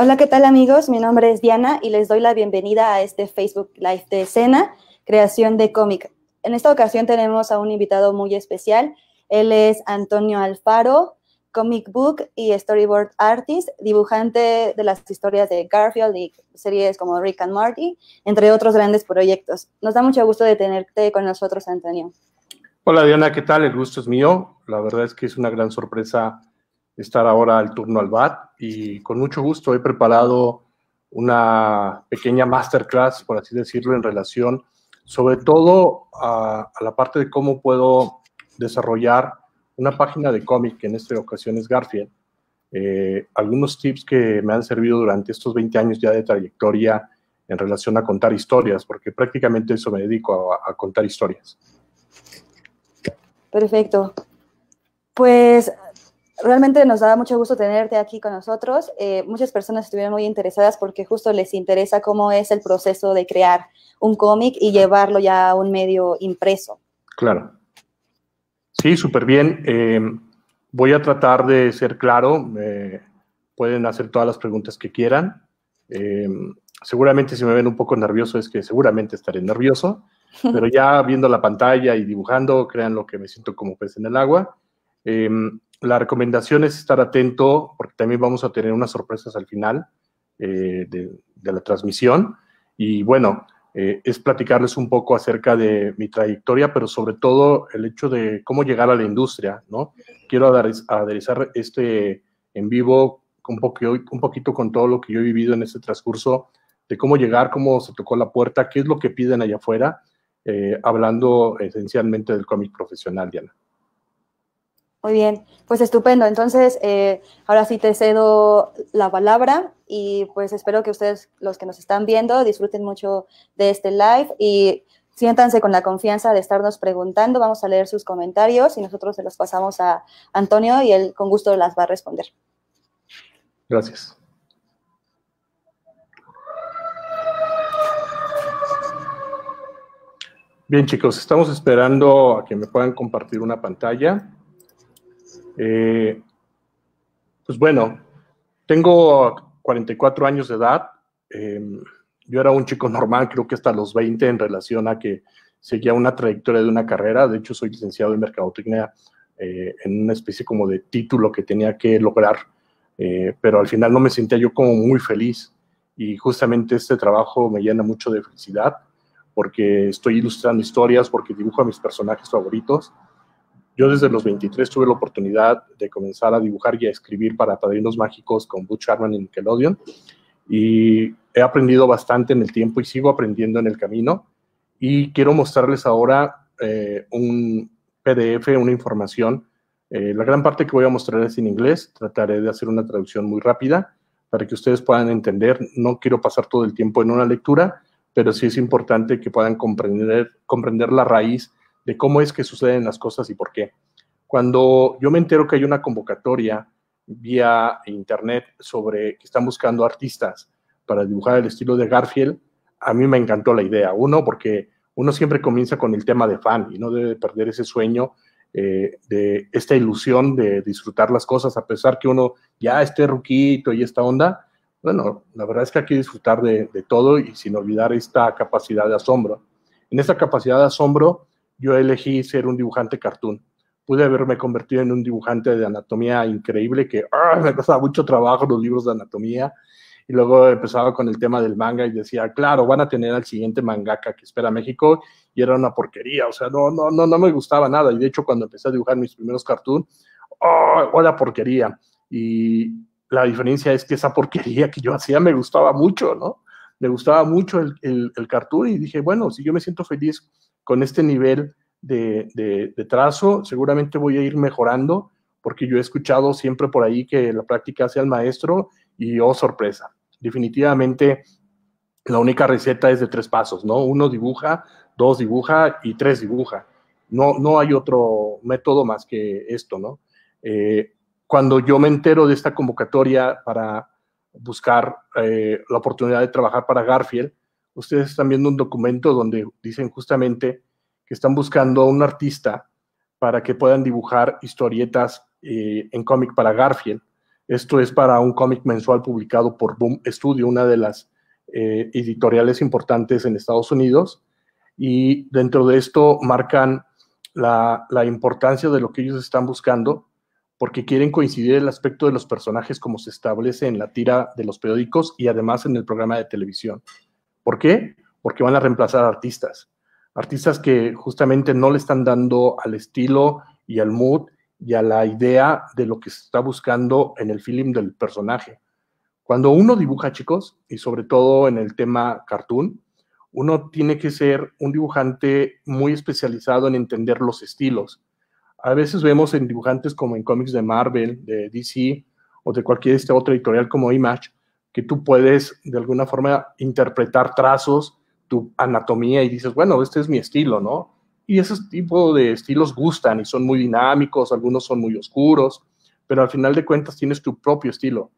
Hola, ¿qué tal amigos? Mi nombre es Diana y les doy la bienvenida a este Facebook Live de escena, creación de cómic. En esta ocasión tenemos a un invitado muy especial. Él es Antonio Alfaro, comic book y storyboard artist, dibujante de las historias de Garfield y series como Rick and Marty, entre otros grandes proyectos. Nos da mucho gusto de tenerte con nosotros, Antonio. Hola Diana, ¿qué tal? El gusto es mío. La verdad es que es una gran sorpresa estar ahora al turno al BAT y con mucho gusto he preparado una pequeña masterclass, por así decirlo, en relación sobre todo a, la parte de cómo puedo desarrollar una página de cómic, que en esta ocasión es Garfield. Eh, algunos tips que me han servido durante estos 20 años ya de trayectoria en relación a contar historias, porque prácticamente eso me dedico a contar historias. Perfecto. Pues Realmente nos da mucho gusto tenerte aquí con nosotros. Eh, muchas personas estuvieron muy interesadas porque justo les interesa cómo es el proceso de crear un cómic y llevarlo ya a un medio impreso. Claro. Sí, súper bien. Eh, voy a tratar de ser claro. pueden hacer todas las preguntas que quieran. Eh, seguramente si me ven un poco nervioso es que seguramente estaré nervioso, pero ya viendo la pantalla y dibujando, crean lo que me siento como pez en el agua la recomendación es estar atento porque también vamos a tener unas sorpresas al final eh, de, la transmisión. Y bueno, eh, es platicarles un poco acerca de mi trayectoria, pero sobre todo el hecho de cómo llegar a la industria, ¿no? Quiero aderezar este en vivo un, poco, un poquito con todo lo que yo he vivido en este transcurso, de cómo llegar, cómo se tocó la puerta, qué es lo que piden allá afuera, eh, hablando esencialmente del cómic profesional, Diana. Muy bien, pues estupendo. Entonces, eh, ahora sí te cedo la palabra y pues espero que ustedes, los que nos están viendo, disfruten mucho de este live y siéntanse con la confianza de estarnos preguntando. Vamos a leer sus comentarios y nosotros se los pasamos a Antonio y él con gusto las va a responder. Gracias. Bien, chicos, estamos esperando a que me puedan compartir una pantalla. Eh, pues bueno, tengo 44 años de edad. Em, yo era un chico normal, creo que hasta los 20 en relación a que seguía una trayectoria de una carrera. De hecho, soy licenciado en Mercadotecnia eh, en una especie como de título que tenía que lograr, eh, pero al final no me sentía yo como muy feliz. Y justamente este trabajo me llena mucho de felicidad porque estoy ilustrando historias, porque dibujo a mis personajes favoritos yo desde los 23 tuve la oportunidad de comenzar a dibujar y a escribir para Padrinos Mágicos con Butch Sharman y Nickelodeon y he aprendido bastante en el tiempo y sigo aprendiendo en el camino y quiero mostrarles ahora eh, un PDF, una información. Eh, la gran parte que voy a mostrar es en inglés, trataré de hacer una traducción muy rápida para que ustedes puedan entender. No quiero pasar todo el tiempo en una lectura, pero sí es importante que puedan comprender la raíz de cómo es que suceden las cosas y por qué. Cuando yo me entero que hay una convocatoria vía internet sobre que están buscando artistas para dibujar el estilo de Garfield, a mí me encantó la idea. Uno, porque uno siempre comienza con el tema de fan y no debe perder ese sueño eh, de esta ilusión de disfrutar las cosas, a pesar que uno ya esté ruquito y esta onda. Bueno, la verdad es que hay que disfrutar de, de todo y sin olvidar esta capacidad de asombro. En esta capacidad de asombro, yo elegí ser un dibujante cartoon. Pude haberme convertido en un dibujante de anatomía increíble que ah, me costaba mucho trabajo los libros de anatomía. Y luego empezaba con el tema del manga y decía, claro, van a tener al siguiente mangaka que espera México. Y era una porquería, o sea, no, no, no, no me gustaba nada. Y de hecho, cuando empecé a dibujar mis primeros cartoons, ¡oh, la porquería! Y la diferencia es que esa porquería que yo hacía me gustaba mucho, ¿no? Me gustaba mucho el, el, el cartoon y dije, bueno, si yo me siento feliz con este nivel de, trazo, seguramente voy a ir mejorando, porque yo he escuchado siempre por ahí que la práctica hace al maestro y oh sorpresa, definitivamente la única receta es de tres pasos, ¿no? Uno dibuja, dos dibuja y tres dibuja. No, no hay otro método más que esto, ¿no? Eh, cuando yo me entero de esta convocatoria para buscar eh, la oportunidad de trabajar para Garfield, ustedes están viendo un documento donde dicen justamente que están buscando a un artista para que puedan dibujar historietas eh, en cómic para Garfield. Esto es para un cómic mensual publicado por Boom Studio, una de las eh, editoriales importantes en Estados Unidos. Y dentro de esto marcan la, la, importancia de lo que ellos están buscando, porque quieren coincidir el aspecto de los personajes como se establece en la tira de los periódicos y además en el programa de televisión. ¿Por qué? Porque van a reemplazar artistas. Artistas que justamente no le están dando al estilo y al mood y a la idea de lo que se está buscando en el film del personaje. Cuando uno dibuja, chicos, y sobre todo en el tema cartoon, uno tiene que ser un dibujante muy especializado en entender los estilos. A veces vemos en dibujantes como en cómics de Marvel, de DC o de cualquier este otra editorial como Image, que tú puedes de alguna forma interpretar trazos, tu anatomía y dices, bueno, este es mi estilo, ¿no? Y ese tipo de estilos gustan y son muy dinámicos, algunos son muy oscuros, pero al final de cuentas tienes tu propio estilo.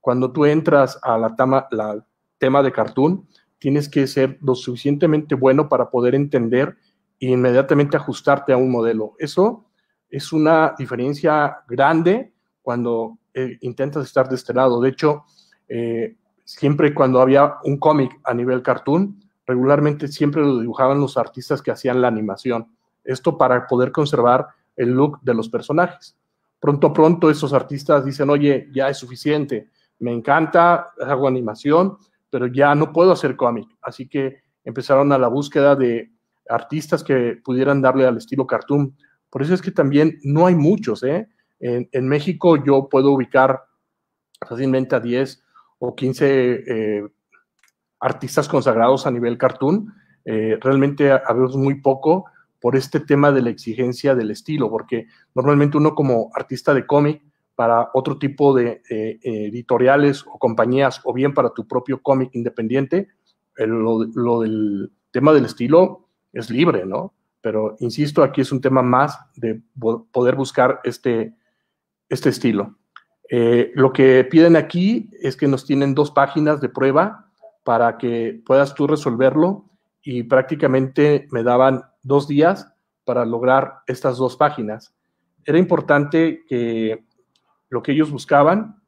Cuando tú entras a la, tama, la tema de cartoon, tienes que ser lo suficientemente bueno para poder entender e inmediatamente ajustarte a un modelo. Eso es una diferencia grande cuando eh, intentas estar de este lado. De hecho, eh, siempre cuando había un cómic a nivel cartoon, regularmente siempre lo dibujaban los artistas que hacían la animación. Esto para poder conservar el look de los personajes. Pronto, pronto esos artistas dicen, oye, ya es suficiente, me encanta, hago animación, pero ya no puedo hacer cómic. Así que empezaron a la búsqueda de artistas que pudieran darle al estilo cartoon. Por eso es que también no hay muchos. ¿eh? En, en México yo puedo ubicar fácilmente a 10 o 15 eh, artistas consagrados a nivel cartoon. Eh, realmente habemos muy poco por este tema de la exigencia del estilo, porque normalmente uno como artista de cómic, para otro tipo de eh, editoriales o compañías, o bien para tu propio cómic independiente, lo, del tema del estilo es libre, ¿no? Pero insisto, aquí es un tema más de poder buscar este, este estilo. Eh, lo que piden aquí es que nos tienen dos páginas de prueba para que puedas tú resolverlo y prácticamente me daban dos días para lograr estas dos páginas. Era importante que lo que ellos buscaban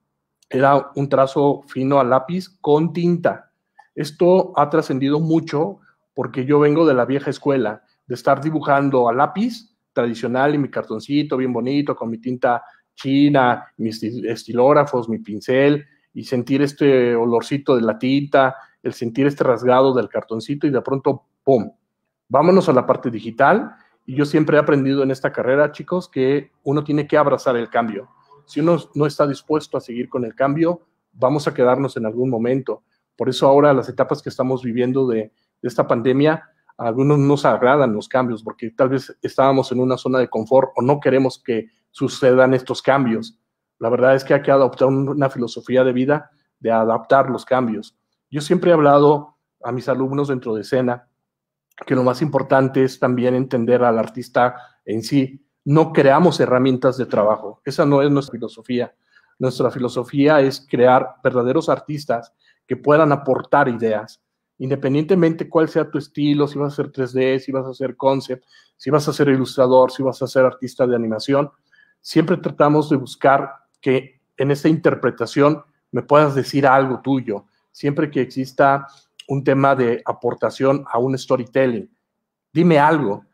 era un trazo fino a lápiz con tinta. Esto ha trascendido mucho porque yo vengo de la vieja escuela, de estar dibujando a lápiz tradicional y mi cartoncito bien bonito, con mi tinta china, mis estilógrafos, mi pincel, y sentir este olorcito de la tinta, el sentir este rasgado del cartoncito y de pronto, ¡pum! Vámonos a la parte digital. Y yo siempre he aprendido en esta carrera, chicos, que uno tiene que abrazar el cambio. Si uno no está dispuesto a seguir con el cambio, vamos a quedarnos en algún momento. Por eso ahora las etapas que estamos viviendo de, esta pandemia, a algunos nos agradan los cambios, porque tal vez estábamos en una zona de confort o no queremos que sucedan estos cambios. La verdad es que hay que adoptar una filosofía de vida de adaptar los cambios. Yo siempre he hablado a mis alumnos dentro de escena que lo más importante es también entender al artista en sí. No creamos herramientas de trabajo. Esa no es nuestra filosofía. Nuestra filosofía es crear verdaderos artistas que puedan aportar ideas, independientemente cuál sea tu estilo, si vas a hacer 3D, si vas a hacer concept, si vas a ser ilustrador, si vas a ser artista de animación, siempre tratamos de buscar que en esa interpretación me puedas decir algo tuyo, siempre que exista un tema de aportación a un storytelling. Dime algo,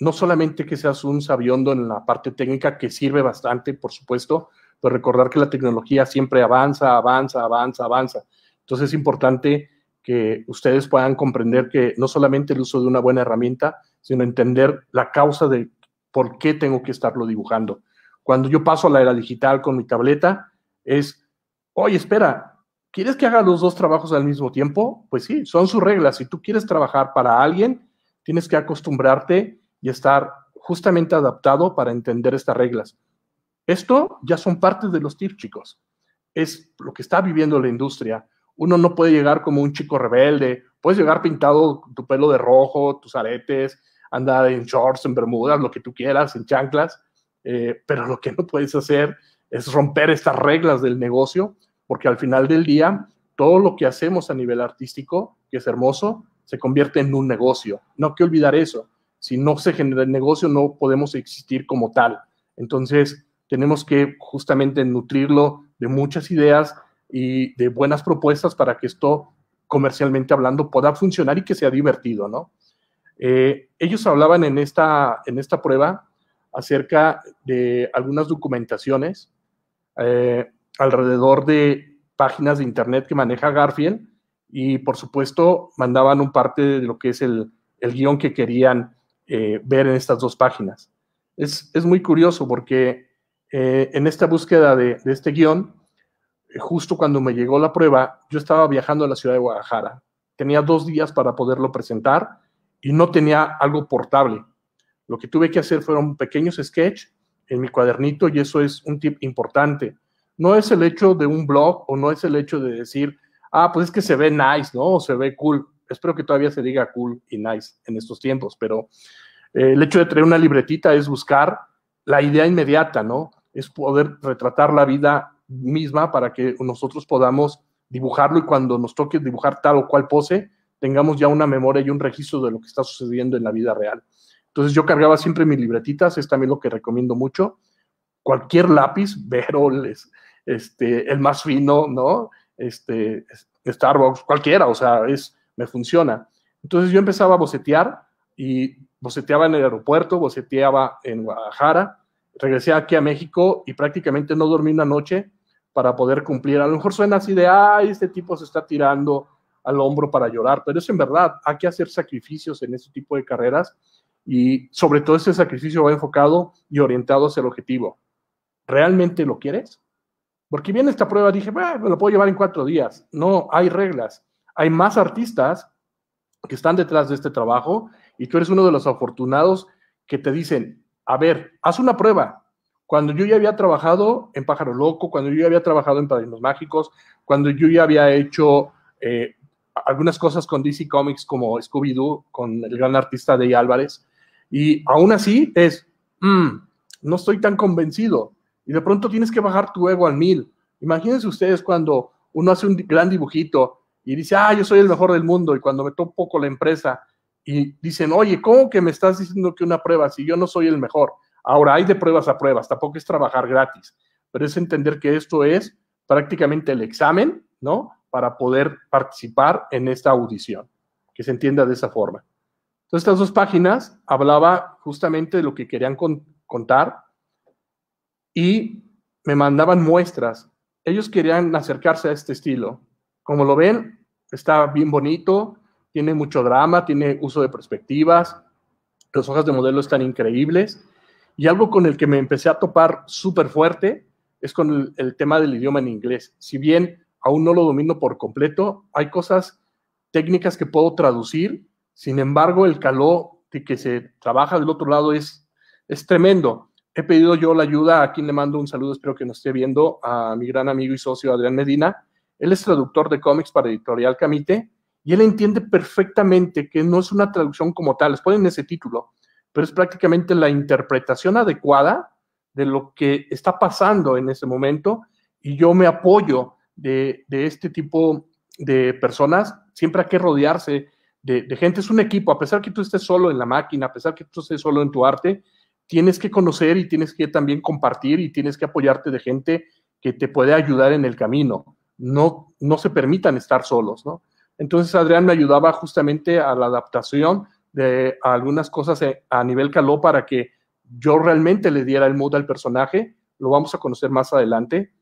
no solamente que seas un sabiondo en la parte técnica, que sirve bastante, por supuesto, pero recordar que la tecnología siempre avanza, avanza, avanza, avanza. Entonces es importante que ustedes puedan comprender que no solamente el uso de una buena herramienta, sino entender la causa de por qué tengo que estarlo dibujando cuando yo paso a la era digital con mi tableta, es, oye, espera, ¿quieres que haga los dos trabajos al mismo tiempo? Pues sí, son sus reglas. Si tú quieres trabajar para alguien, tienes que acostumbrarte y estar justamente adaptado para entender estas reglas. Esto ya son parte de los tips, chicos. Es lo que está viviendo la industria. Uno no puede llegar como un chico rebelde. Puedes llegar pintado tu pelo de rojo, tus aretes, andar en shorts, en bermudas, lo que tú quieras, en chanclas eh, pero lo que no puedes hacer es romper estas reglas del negocio, porque al final del día, todo lo que hacemos a nivel artístico, que es hermoso, se convierte en un negocio. No hay que olvidar eso. Si no se genera el negocio, no podemos existir como tal. Entonces, tenemos que justamente nutrirlo de muchas ideas y de buenas propuestas para que esto, comercialmente hablando, pueda funcionar y que sea divertido, ¿no? Eh, ellos hablaban en esta, en esta prueba acerca de algunas documentaciones eh, alrededor de páginas de internet que maneja Garfield y por supuesto mandaban un parte de lo que es el, el guión que querían eh, ver en estas dos páginas. Es, muy curioso porque eh, en esta búsqueda de este guión, justo cuando me llegó la prueba, yo estaba viajando a la ciudad de Guadalajara. Tenía dos días para poderlo presentar y no tenía algo portable. Lo que tuve que hacer fueron pequeños sketch en mi cuadernito y eso es un tip importante. No es el hecho de un blog o no es el hecho de decir, ah, pues es que se ve nice, ¿no? O se ve cool. Espero que todavía se diga cool y nice en estos tiempos, pero eh, el hecho de traer una libretita es buscar la idea inmediata, ¿no? Es poder retratar la vida misma para que nosotros podamos dibujarlo y cuando nos toque dibujar tal o cual pose, tengamos ya una memoria y un registro de lo que está sucediendo en la vida real. Entonces yo cargaba siempre mis libretitas, es también lo que recomiendo mucho. Cualquier lápiz, Verol, este, el más fino, ¿no? Este, Starbucks, cualquiera, o sea, es, me funciona. Entonces yo empezaba a bocetear y boceteaba en el aeropuerto, boceteaba en Guadalajara, regresé aquí a México y prácticamente no dormí una noche para poder cumplir. A lo mejor suena así de, ay, este tipo se está tirando al hombro para llorar, pero es en verdad, hay que hacer sacrificios en este tipo de carreras y sobre todo ese sacrificio va enfocado y orientado hacia el objetivo. ¿Realmente lo quieres? Porque viene esta prueba dije, me lo puedo llevar en cuatro días. No, hay reglas. Hay más artistas que están detrás de este trabajo y tú eres uno de los afortunados que te dicen, a ver, haz una prueba. Cuando yo ya había trabajado en Pájaro Loco, cuando yo ya había trabajado en Padrinos Mágicos, cuando yo ya había hecho eh, algunas cosas con DC Comics como Scooby-Doo, con el gran artista de Álvarez, y aún así es, mm, no estoy tan convencido. Y de pronto tienes que bajar tu ego al mil. Imagínense ustedes cuando uno hace un gran dibujito y dice, ah, yo soy el mejor del mundo. Y cuando me topo poco la empresa y dicen, oye, ¿cómo que me estás diciendo que una prueba si yo no soy el mejor? Ahora hay de pruebas a pruebas, tampoco es trabajar gratis, pero es entender que esto es prácticamente el examen, ¿no? Para poder participar en esta audición, que se entienda de esa forma. Entonces, estas dos páginas hablaba justamente de lo que querían contar y me mandaban muestras. Ellos querían acercarse a este estilo. Como lo ven, está bien bonito, tiene mucho drama, tiene uso de perspectivas, las hojas de modelo están increíbles. Y algo con el que me empecé a topar súper fuerte es con el, tema del idioma en inglés. Si bien aún no lo domino por completo, hay cosas técnicas que puedo traducir sin embargo, el calor de que se trabaja del otro lado es, tremendo. He pedido yo la ayuda, a quien le mando un saludo, espero que nos esté viendo, a mi gran amigo y socio Adrián Medina. Él es traductor de cómics para Editorial Camite y él entiende perfectamente que no es una traducción como tal, les ponen ese título, pero es prácticamente la interpretación adecuada de lo que está pasando en ese momento y yo me apoyo de, de este tipo de personas, siempre hay que rodearse de, gente, es un equipo, a pesar que tú estés solo en la máquina, a pesar que tú estés solo en tu arte, tienes que conocer y tienes que también compartir y tienes que apoyarte de gente que te puede ayudar en el camino. No, no se permitan estar solos, ¿no? Entonces Adrián me ayudaba justamente a la adaptación de algunas cosas eh, a nivel caló para que yo realmente le diera el mood al personaje. Lo vamos a conocer más adelante.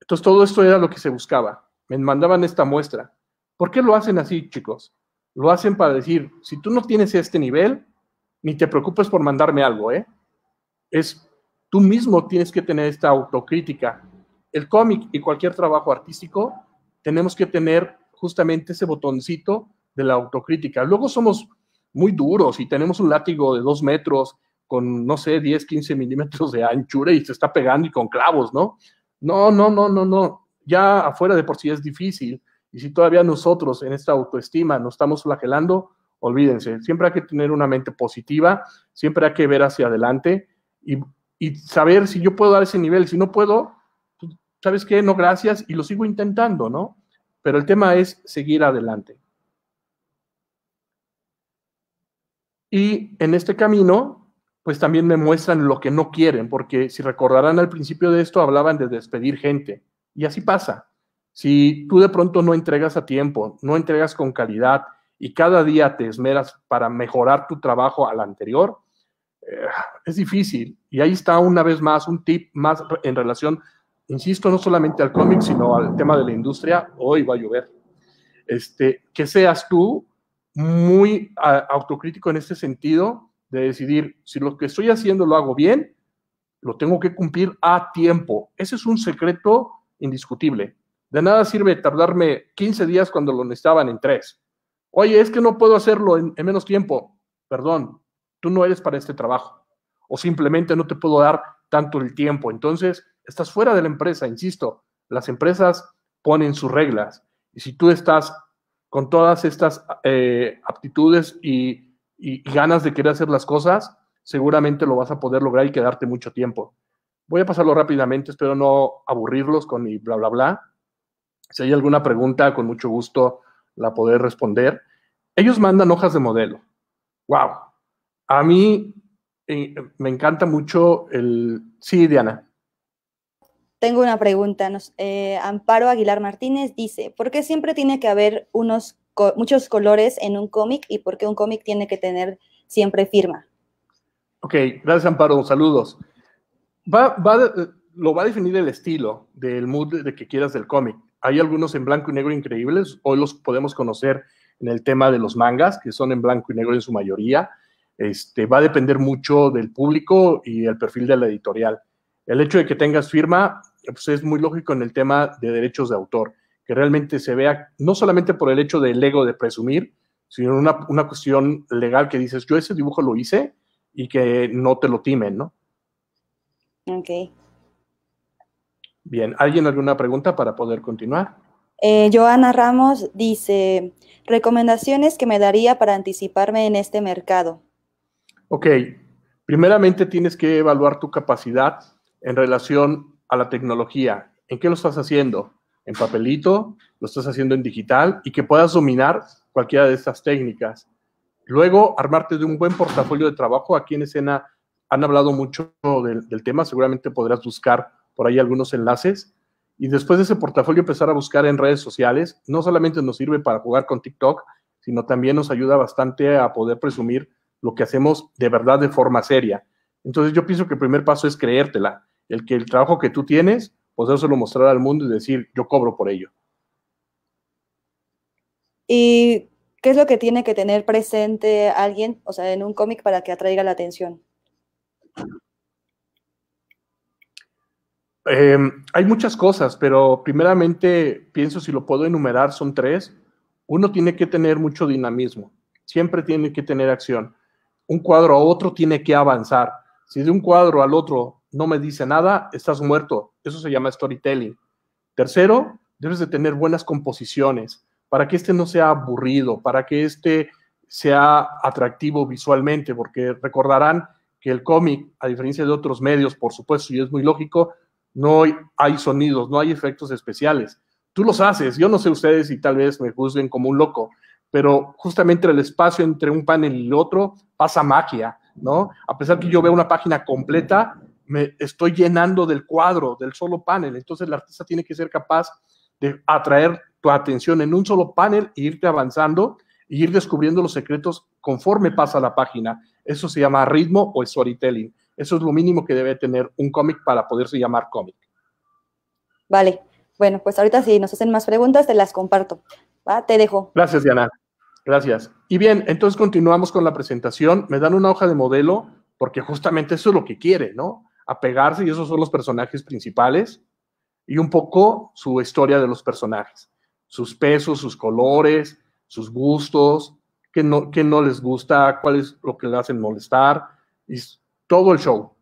Entonces todo esto era lo que se buscaba. Me mandaban esta muestra. ¿Por qué lo hacen así, chicos? Lo hacen para decir, si tú no tienes este nivel, ni te preocupes por mandarme algo, ¿eh? Es tú mismo tienes que tener esta autocrítica. El cómic y cualquier trabajo artístico, tenemos que tener justamente ese botoncito de la autocrítica. Luego somos muy duros y tenemos un látigo de dos metros con, no sé, 10, 15 milímetros de anchura y se está pegando y con clavos, ¿no? No, no, no, no, no. Ya afuera de por sí es difícil. Y si todavía nosotros en esta autoestima nos estamos flagelando, olvídense, siempre hay que tener una mente positiva, siempre hay que ver hacia adelante y, saber si yo puedo dar ese nivel, si no puedo, pues, ¿sabes qué? No, gracias y lo sigo intentando, ¿no? Pero el tema es seguir adelante. Y en este camino, pues también me muestran lo que no quieren, porque si recordarán al principio de esto, hablaban de despedir gente. Y así pasa. Si tú de pronto no entregas a tiempo, no entregas con calidad y cada día te esmeras para mejorar tu trabajo al anterior, eh, es difícil. Y ahí está una vez más un tip más en relación, insisto, no solamente al cómic, sino al tema de la industria. Hoy va a llover. Este, que seas tú muy autocrítico en este sentido de decidir si lo que estoy haciendo lo hago bien, lo tengo que cumplir a tiempo. Ese es un secreto indiscutible. De nada sirve tardarme 15 días cuando lo necesitaban en 3. Oye, es que no puedo hacerlo en, menos tiempo. Perdón, tú no eres para este trabajo. O simplemente no te puedo dar tanto el tiempo. Entonces, estás fuera de la empresa, insisto. Las empresas ponen sus reglas. Y si tú estás con todas estas eh, aptitudes y, y ganas de querer hacer las cosas, seguramente lo vas a poder lograr y quedarte mucho tiempo. Voy a pasarlo rápidamente, espero no aburrirlos con mi bla, bla, bla. Si hay alguna pregunta, con mucho gusto la podré responder. Ellos mandan hojas de modelo. ¡Wow! A mí eh, me encanta mucho el... Sí, Diana. Tengo una pregunta. Eh, Amparo Aguilar Martínez dice, ¿por qué siempre tiene que haber unos muchos colores en un cómic y por qué un cómic tiene que tener siempre firma? Ok, gracias Amparo, saludos. Eh, lo va a definir el estilo del mood de que quieras del cómic hay algunos en blanco y negro increíbles, hoy los podemos conocer en el tema de los mangas, que son en blanco y negro en su mayoría. Este, va a depender mucho del público y el perfil de la editorial. El hecho de que tengas firma pues es muy lógico en el tema de derechos de autor, que realmente se vea, no solamente por el hecho del ego de presumir, sino una, una cuestión legal que dices, yo ese dibujo lo hice y que no te lo timen, ¿no? Ok. Bien, ¿alguien alguna pregunta para poder continuar? Eh, Joana Ramos dice, recomendaciones que me daría para anticiparme en este mercado. Ok, primeramente tienes que evaluar tu capacidad en relación a la tecnología. ¿En qué lo estás haciendo? ¿En papelito? ¿Lo estás haciendo en digital? Y que puedas dominar cualquiera de estas técnicas. Luego, armarte de un buen portafolio de trabajo. Aquí en escena han hablado mucho del tema. Seguramente podrás buscar por ahí algunos enlaces. Y después de ese portafolio empezar a buscar en redes sociales, no solamente nos sirve para jugar con TikTok, sino también nos ayuda bastante a poder presumir lo que hacemos de verdad de forma seria. Entonces yo pienso que el primer paso es creértela, el que el trabajo que tú tienes, podérselo mostrar al mundo y decir, yo cobro por ello. ¿Y qué es lo que tiene que tener presente alguien, o sea, en un cómic para que atraiga la atención? Eh, hay muchas cosas, pero primeramente pienso si lo puedo enumerar, son tres. Uno tiene que tener mucho dinamismo, siempre tiene que tener acción. Un cuadro a otro tiene que avanzar. Si de un cuadro al otro no me dice nada, estás muerto. Eso se llama storytelling. Tercero, debes de tener buenas composiciones para que este no sea aburrido, para que este sea atractivo visualmente, porque recordarán que el cómic, a diferencia de otros medios, por supuesto, y es muy lógico, no hay sonidos, no hay efectos especiales. Tú los haces, yo no sé ustedes y tal vez me juzguen como un loco, pero justamente el espacio entre un panel y el otro pasa magia, ¿no? A pesar que yo veo una página completa, me estoy llenando del cuadro, del solo panel. Entonces el artista tiene que ser capaz de atraer tu atención en un solo panel e irte avanzando e ir descubriendo los secretos conforme pasa la página. Eso se llama ritmo o storytelling. Eso es lo mínimo que debe tener un cómic para poderse llamar cómic. Vale. Bueno, pues ahorita si nos hacen más preguntas, te las comparto. ¿va? Te dejo. Gracias, Diana. Gracias. Y bien, entonces continuamos con la presentación. Me dan una hoja de modelo porque justamente eso es lo que quiere, ¿no? Apegarse y esos son los personajes principales y un poco su historia de los personajes, sus pesos, sus colores, sus gustos, qué no, no les gusta, cuál es lo que le hacen molestar, y todo el show.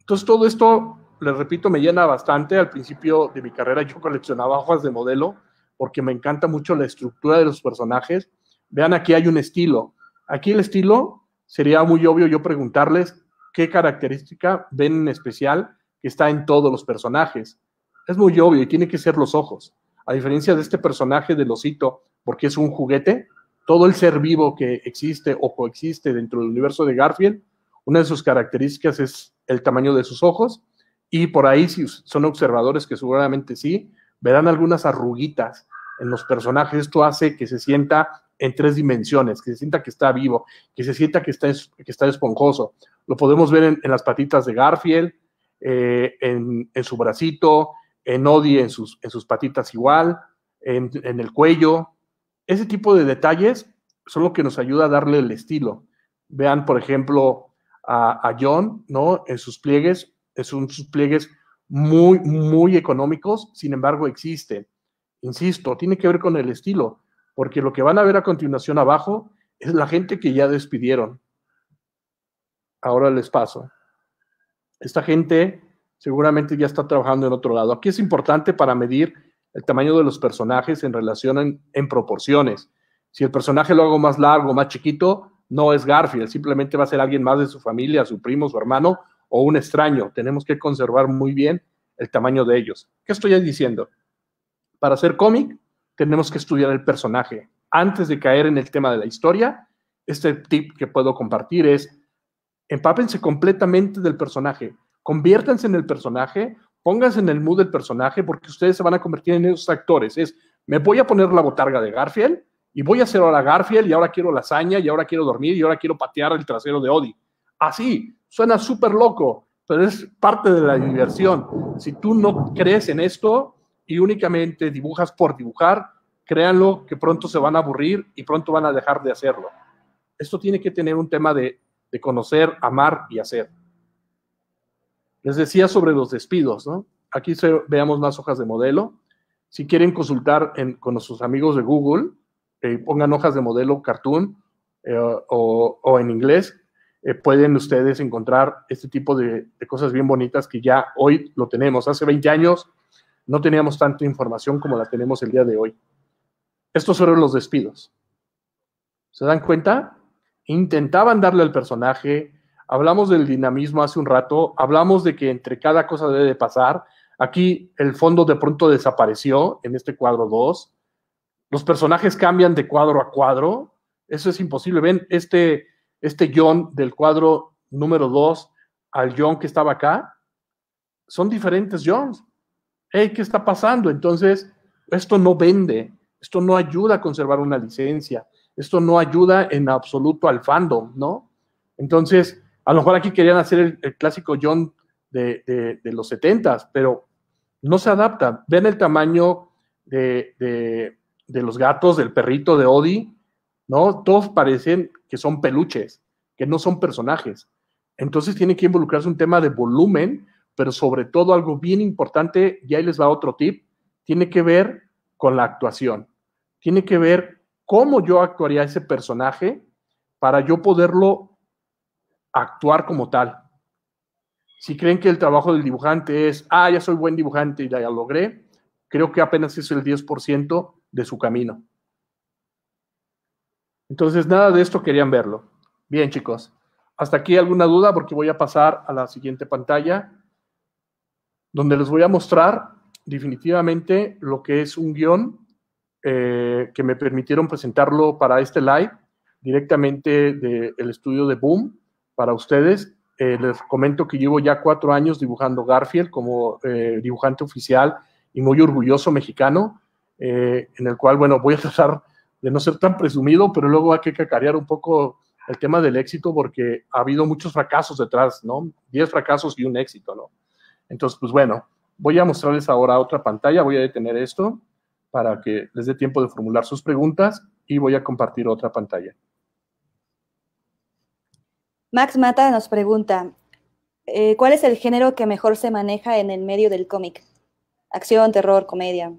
Entonces todo esto, les repito, me llena bastante. Al principio de mi carrera yo coleccionaba hojas de modelo porque me encanta mucho la estructura de los personajes. Vean, aquí hay un estilo. Aquí el estilo sería muy obvio yo preguntarles qué característica ven en especial que está en todos los personajes. Es muy obvio y tiene que ser los ojos. A diferencia de este personaje del osito, porque es un juguete, todo el ser vivo que existe o coexiste dentro del universo de Garfield, una de sus características es el tamaño de sus ojos y por ahí si son observadores que seguramente sí, verán algunas arruguitas en los personajes. Esto hace que se sienta en tres dimensiones, que se sienta que está vivo, que se sienta que está, que está esponjoso. Lo podemos ver en, las patitas de Garfield, eh, en, su bracito, en Odie en sus, patitas igual, en el cuello, ese tipo de detalles son lo que nos ayuda a darle el estilo. Vean, por ejemplo, a, John, ¿no? En sus pliegues, son sus pliegues muy, muy económicos, sin embargo, existen. Insisto, tiene que ver con el estilo, porque lo que van a ver a continuación abajo es la gente que ya despidieron. Ahora les paso. Esta gente seguramente ya está trabajando en otro lado. Aquí es importante para medir el tamaño de los personajes en relación en, proporciones. Si el personaje lo hago más largo, más chiquito, no es Garfield, simplemente va a ser alguien más de su familia, su primo, su hermano o un extraño. Tenemos que conservar muy bien el tamaño de ellos. ¿Qué estoy diciendo? Para hacer cómic tenemos que estudiar el personaje. Antes de caer en el tema de la historia, este tip que puedo compartir es empápense completamente del personaje, conviértanse en el personaje, pónganse en el mood del personaje porque ustedes se van a convertir en esos actores. Es, me voy a poner la botarga de Garfield y voy a hacer ahora Garfield y ahora quiero lasaña y ahora quiero dormir y ahora quiero patear el trasero de Odie. Así, suena súper loco, pero es parte de la diversión. Si tú no crees en esto y únicamente dibujas por dibujar, créanlo que pronto se van a aburrir y pronto van a dejar de hacerlo. Esto tiene que tener un tema de conocer, amar y hacer. Les decía sobre los despidos, ¿no? Aquí veamos más hojas de modelo. Si quieren consultar con sus amigos de Google, eh, pongan hojas de modelo cartoon eh, o, en inglés, eh, pueden ustedes encontrar este tipo de, de cosas bien bonitas que ya hoy lo tenemos. Hace 20 años no teníamos tanta información como la tenemos el día de hoy. Estos fueron los despidos. ¿Se dan cuenta? Intentaban darle al personaje hablamos del dinamismo hace un rato, hablamos de que entre cada cosa debe pasar. Aquí el fondo de pronto desapareció en este cuadro 2. Los personajes cambian de cuadro a cuadro. Eso es imposible. Ven este, este John del cuadro número 2 al John que estaba acá. Son diferentes Johns. Hey, ¿qué está pasando? Entonces, esto no vende. Esto no ayuda a conservar una licencia. Esto no ayuda en absoluto al fandom, ¿no? Entonces, a lo mejor aquí querían hacer el, clásico John de, los 70, pero no se adapta. Ven el tamaño de, los gatos, del perrito de Odie, ¿no? Todos parecen que son peluches, que no son personajes. Entonces tiene que involucrarse un tema de volumen, pero sobre todo algo bien importante, y ahí les va otro tip, tiene que ver con la actuación. Tiene que ver cómo yo actuaría ese personaje para yo poderlo actuar como tal. Si creen que el trabajo del dibujante es, ah, ya soy buen dibujante y ya logré, creo que apenas es el 10% de su camino. Entonces, nada de esto querían verlo. Bien, chicos. Hasta aquí alguna duda porque voy a pasar a la siguiente pantalla, donde les voy a mostrar definitivamente lo que es un guión eh, que me permitieron presentarlo para este live directamente del estudio de Boom para ustedes. Eh, les comento que llevo ya cuatro años dibujando Garfield como eh, dibujante oficial y muy orgulloso mexicano, eh, en el cual, bueno, voy a tratar de no ser tan presumido, pero luego hay que cacarear un poco el tema del éxito porque ha habido muchos fracasos detrás, ¿no? Diez fracasos y un éxito, ¿no? Entonces, pues bueno, voy a mostrarles ahora otra pantalla, voy a detener esto para que les dé tiempo de formular sus preguntas y voy a compartir otra pantalla. Max Mata nos pregunta, eh, ¿cuál es el género que mejor se maneja en el medio del cómic? Acción, terror, comedia.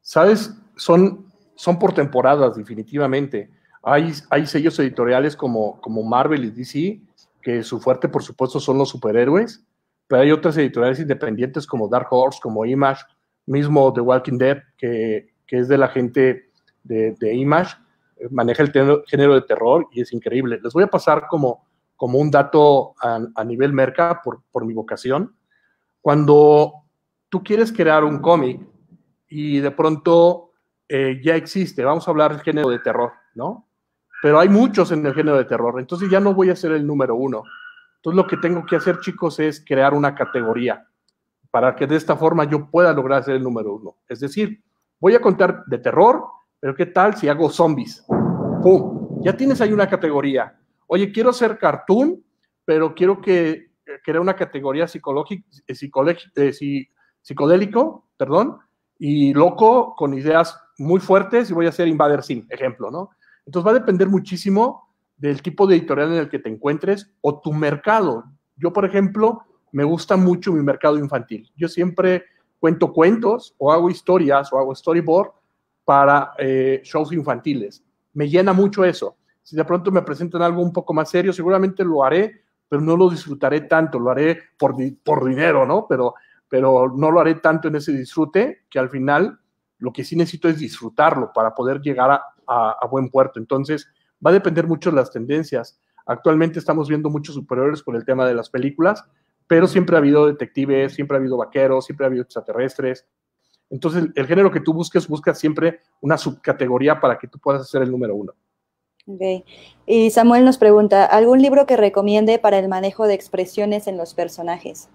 Sabes, son, son por temporadas, definitivamente. Hay, hay sellos editoriales como, como Marvel y DC, que su fuerte, por supuesto, son los superhéroes, pero hay otras editoriales independientes como Dark Horse, como Image, mismo The Walking Dead, que, es de la gente de, de Image, maneja el género de terror y es increíble. Les voy a pasar como, como un dato a, nivel merca por, mi vocación. Cuando tú quieres crear un cómic y de pronto eh, ya existe, vamos a hablar del género de terror, ¿no? Pero hay muchos en el género de terror, entonces ya no voy a ser el número uno. Entonces lo que tengo que hacer, chicos, es crear una categoría para que de esta forma yo pueda lograr ser el número uno. Es decir, voy a contar de terror, pero ¿qué tal si hago zombies? ¡Pum! Ya tienes ahí una categoría. Oye, quiero hacer cartoon, pero quiero que crea una categoría psicológica, eh, eh, psicodélico, perdón, y loco con ideas muy fuertes y voy a hacer Invader Zim, ejemplo, ¿no? Entonces va a depender muchísimo del tipo de editorial en el que te encuentres o tu mercado. Yo, por ejemplo, me gusta mucho mi mercado infantil. Yo siempre cuento cuentos o hago historias o hago storyboard para eh, shows infantiles. Me llena mucho eso. Si de pronto me presentan algo un poco más serio, seguramente lo haré, pero no lo disfrutaré tanto, lo haré por, por dinero, ¿no? Pero, pero no lo haré tanto en ese disfrute, que al final lo que sí necesito es disfrutarlo para poder llegar a, a, a buen puerto. Entonces, va a depender mucho de las tendencias. Actualmente estamos viendo muchos superiores con el tema de las películas, pero siempre ha habido detectives, siempre ha habido vaqueros, siempre ha habido extraterrestres, entonces, el, género que tú busques busca siempre una subcategoría para que tú puedas ser el número uno. Y Samuel nos pregunta, ¿algún libro que recomiende para el manejo de expresiones en los personajes?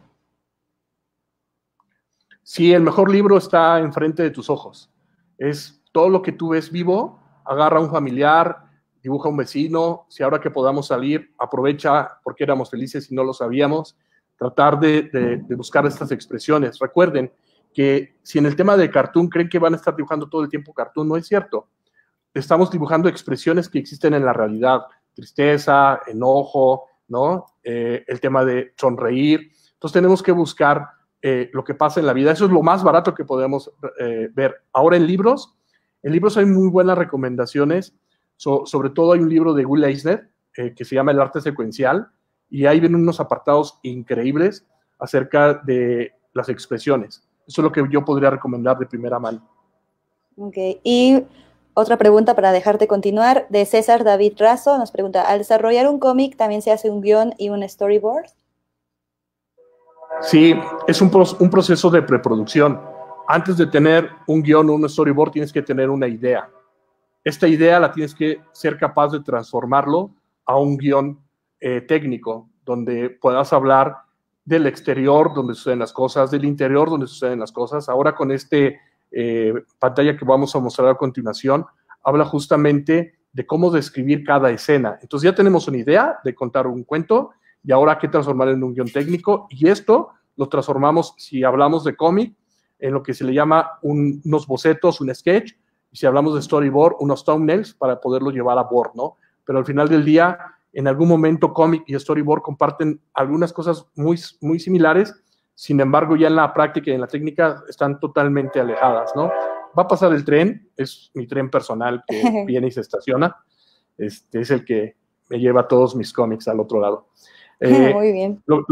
Sí, el mejor libro está enfrente de tus ojos. Es todo lo que tú ves vivo, agarra a un familiar, dibuja a un vecino, si ahora que podamos salir, aprovecha porque éramos felices y no lo sabíamos, tratar de buscar estas expresiones. Recuerden, que si en el tema de cartoon creen que van a estar dibujando todo el tiempo cartoon, no es cierto. Estamos dibujando expresiones que existen en la realidad, tristeza, enojo, ¿no? Eh, el tema de sonreír. Entonces tenemos que buscar eh, lo que pasa en la vida. Eso es lo más barato que podemos eh, ver. Ahora en libros, en libros hay muy buenas recomendaciones. sobre todo hay un libro de Will Eisner que se llama El arte secuencial y ahí ven unos apartados increíbles acerca de las expresiones. Eso es lo que yo podría recomendar de primera mano. Ok, y otra pregunta para dejarte continuar, de César David Razo, nos pregunta, ¿al desarrollar un cómic también se hace un guión y un storyboard? Sí, es un, proceso de preproducción. Antes de tener un guión o un storyboard tienes que tener una idea. Esta idea la tienes que ser capaz de transformarlo a un guión eh, técnico, donde puedas hablar del exterior donde suceden las cosas, del interior donde suceden las cosas. Ahora con esta eh, pantalla que vamos a mostrar a continuación, habla justamente de cómo describir cada escena. Entonces ya tenemos una idea de contar un cuento y ahora qué transformar en un guión técnico y esto lo transformamos, si hablamos de cómic, en lo que se le llama unos bocetos, un sketch, y si hablamos de storyboard, unos thumbnails para poderlo llevar a bordo Pero al final del día en algún momento cómic y storyboard comparten algunas cosas muy, muy similares, sin embargo ya en la práctica y en la técnica están totalmente alejadas, ¿no? Va a pasar el tren, es mi tren personal que viene y se estaciona, este es el que me lleva todos mis cómics al otro lado. Eh, muy bien. Lo,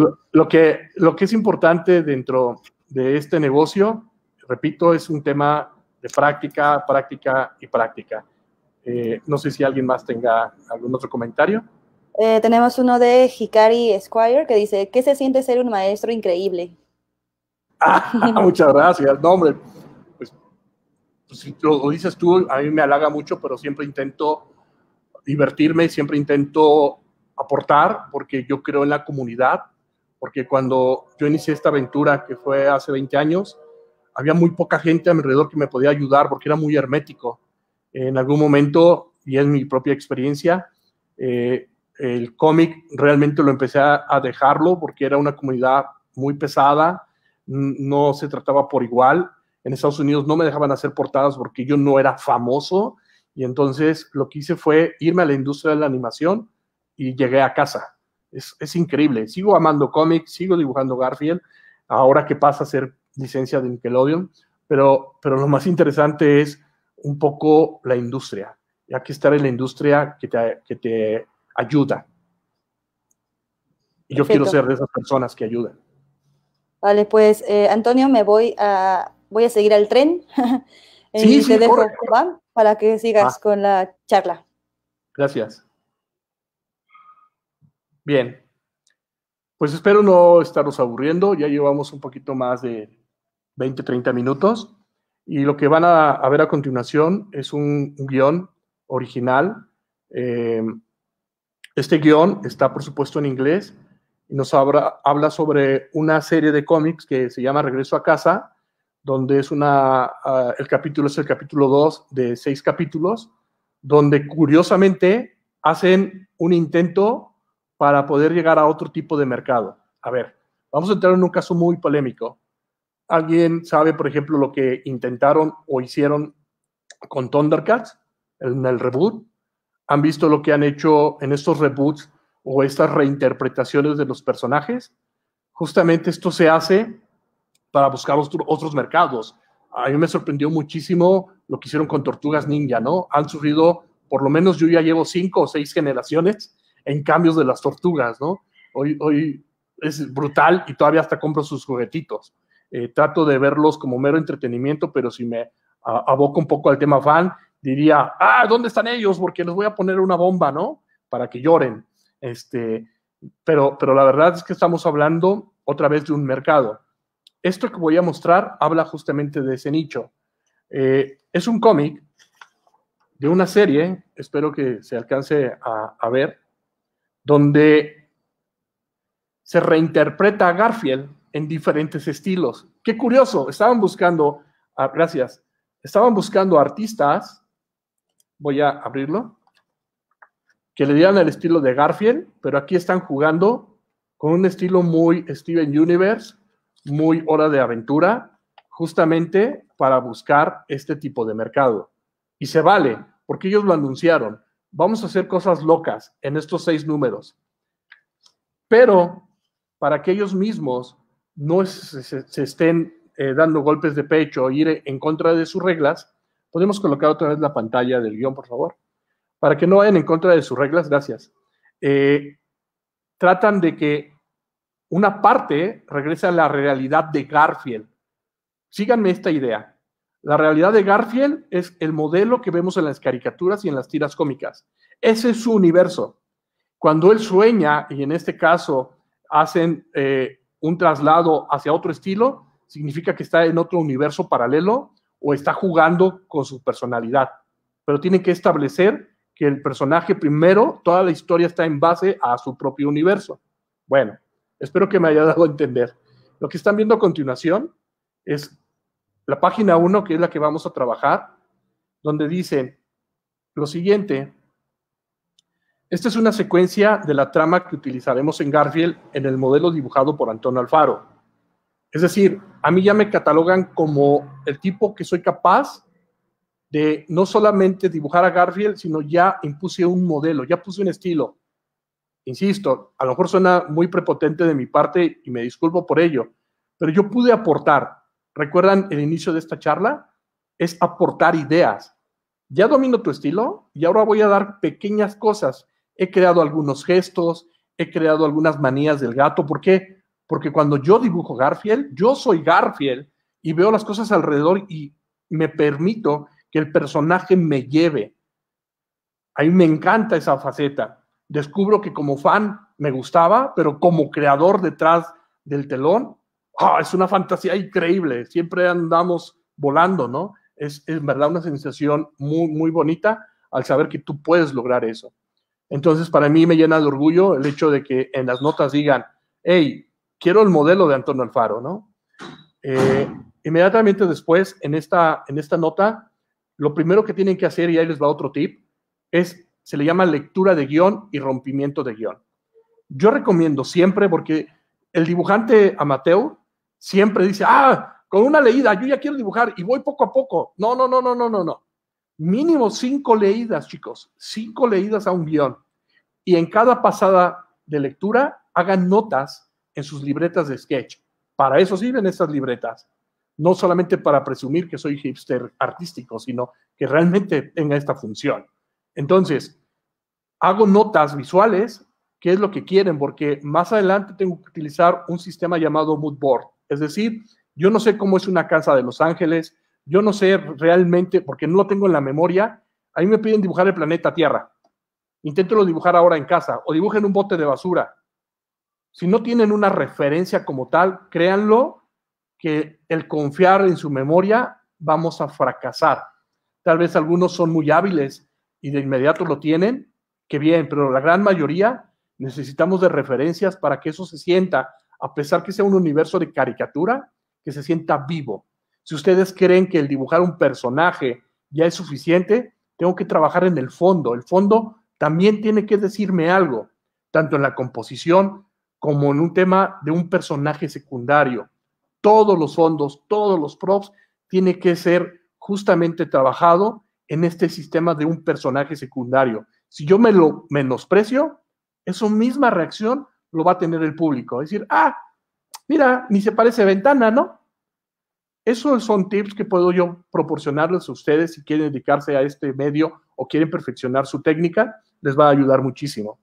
que, lo que es importante dentro de este negocio, repito, es un tema de práctica, práctica y práctica. Eh, no sé si alguien más tenga algún otro comentario. Eh, tenemos uno de Hikari Squire que dice, ¿qué se siente ser un maestro increíble? Ah, muchas gracias. No, hombre, pues, pues, si lo, dices tú, a mí me halaga mucho, pero siempre intento divertirme, siempre intento aportar, porque yo creo en la comunidad, porque cuando yo inicié esta aventura, que fue hace 20 años, había muy poca gente a mi alrededor que me podía ayudar, porque era muy hermético. En algún momento, y es mi propia experiencia, eh, el cómic realmente lo empecé a, dejarlo porque era una comunidad muy pesada, no se trataba por igual. En Estados Unidos no me dejaban hacer portadas porque yo no era famoso y entonces lo que hice fue irme a la industria de la animación y llegué a casa. Es, increíble. Sigo amando cómics, sigo dibujando Garfield, ahora que pasa a ser licencia de Nickelodeon, pero, pero lo más interesante es un poco la industria. Y que estar en la industria que te ayuda. Y yo quiero ser de esas personas que ayudan. Vale, pues eh, Antonio, me voy a, voy a seguir al tren y te dejo para que sigas con la charla. Gracias. Bien, pues espero no estaros aburriendo, ya llevamos un poquito más de 20, 30 minutos y lo que van a, ver a continuación es un, guión original. Eh, este guión está, por supuesto, en inglés y nos habla, sobre una serie de cómics que se llama Regreso a casa, donde es una, ah, el capítulo es el capítulo 2 de seis capítulos, donde curiosamente hacen un intento para poder llegar a otro tipo de mercado. A ver, vamos a entrar en un caso muy polémico. ¿Alguien sabe, por ejemplo, lo que intentaron o hicieron con Thundercats en el reboot? han visto lo que han hecho en estos reboots o estas reinterpretaciones de los personajes. Justamente esto se hace para buscar otros mercados. A mí me sorprendió muchísimo lo que hicieron con Tortugas Ninja, ¿no? Han sufrido, por lo menos yo ya llevo cinco o seis generaciones en cambios de las tortugas, ¿no? Hoy, hoy es brutal y todavía hasta compro sus juguetitos. Eh, trato de verlos como mero entretenimiento, pero si me aboco un poco al tema fan, diría, ah, ¿dónde están ellos? Porque les voy a poner una bomba, ¿no? Para que lloren. Este, pero, pero la verdad es que estamos hablando otra vez de un mercado. Esto que voy a mostrar habla justamente de ese nicho. Eh, es un cómic de una serie, espero que se alcance a, ver, donde se reinterpreta a Garfield en diferentes estilos. Qué curioso, estaban buscando, ah, gracias, estaban buscando artistas voy a abrirlo, que le dieran el estilo de Garfield, pero aquí están jugando con un estilo muy Steven Universe, muy hora de aventura, justamente para buscar este tipo de mercado. Y se vale, porque ellos lo anunciaron. Vamos a hacer cosas locas en estos seis números. Pero para que ellos mismos no se, estén eh, dando golpes de pecho o ir en contra de sus reglas, Podemos colocar otra vez la pantalla del guión, por favor, para que no vayan en contra de sus reglas, gracias. Eh, tratan de que una parte regrese a la realidad de Garfield. Síganme esta idea. La realidad de Garfield es el modelo que vemos en las caricaturas y en las tiras cómicas. Ese es su universo. Cuando él sueña, y en este caso hacen eh, un traslado hacia otro estilo, significa que está en otro universo paralelo o está jugando con su personalidad. Pero tienen que establecer que el personaje primero, toda la historia está en base a su propio universo. Bueno, espero que me haya dado a entender. Lo que están viendo a continuación es la página 1, que es la que vamos a trabajar, donde dice lo siguiente. Esta es una secuencia de la trama que utilizaremos en Garfield en el modelo dibujado por Antonio Alfaro. Es decir, a mí ya me catalogan como el tipo que soy capaz de no solamente dibujar a Garfield, sino ya impuse un modelo, ya puse un estilo. Insisto, a lo mejor suena muy prepotente de mi parte y me disculpo por ello, pero yo pude aportar. ¿Recuerdan el inicio de esta charla? Es aportar ideas. Ya domino tu estilo y ahora voy a dar pequeñas cosas. He creado algunos gestos, he creado algunas manías del gato. ¿Por qué? porque cuando yo dibujo Garfield, yo soy Garfield y veo las cosas alrededor y me permito que el personaje me lleve. Ahí me encanta esa faceta. Descubro que como fan me gustaba, pero como creador detrás del telón, ah, es una fantasía increíble. Siempre andamos volando, ¿no? Es, en verdad una sensación muy, muy bonita al saber que tú puedes lograr eso. Entonces, para mí me llena de orgullo el hecho de que en las notas digan, hey, quiero el modelo de Antonio Alfaro, ¿no? Eh, inmediatamente después, en esta, en esta nota, lo primero que tienen que hacer, y ahí les va otro tip, es, se le llama lectura de guión y rompimiento de guión. Yo recomiendo siempre, porque el dibujante amateur siempre dice, ah, con una leída, yo ya quiero dibujar y voy poco a poco. No, no, no, no, no, no, no. Mínimo cinco leídas, chicos, cinco leídas a un guión. Y en cada pasada de lectura hagan notas en sus libretas de sketch. Para eso sirven estas libretas. No solamente para presumir que soy hipster artístico, sino que realmente tenga esta función. Entonces, hago notas visuales, que es lo que quieren, porque más adelante tengo que utilizar un sistema llamado mood board. Es decir, yo no sé cómo es una casa de Los Ángeles, yo no sé realmente, porque no lo tengo en la memoria. A mí me piden dibujar el planeta Tierra. Inténtelo dibujar ahora en casa o dibujen un bote de basura si no tienen una referencia como tal, créanlo que el confiar en su memoria vamos a fracasar. Tal vez algunos son muy hábiles y de inmediato lo tienen, que bien, pero la gran mayoría necesitamos de referencias para que eso se sienta, a pesar que sea un universo de caricatura, que se sienta vivo. Si ustedes creen que el dibujar un personaje ya es suficiente, tengo que trabajar en el fondo. El fondo también tiene que decirme algo, tanto en la composición como en un tema de un personaje secundario. Todos los fondos, todos los props, tiene que ser justamente trabajado en este sistema de un personaje secundario. Si yo me lo menosprecio, esa misma reacción lo va a tener el público. Es decir, ah, mira, ni se parece ventana, ¿no? Esos son tips que puedo yo proporcionarles a ustedes si quieren dedicarse a este medio o quieren perfeccionar su técnica, les va a ayudar muchísimo.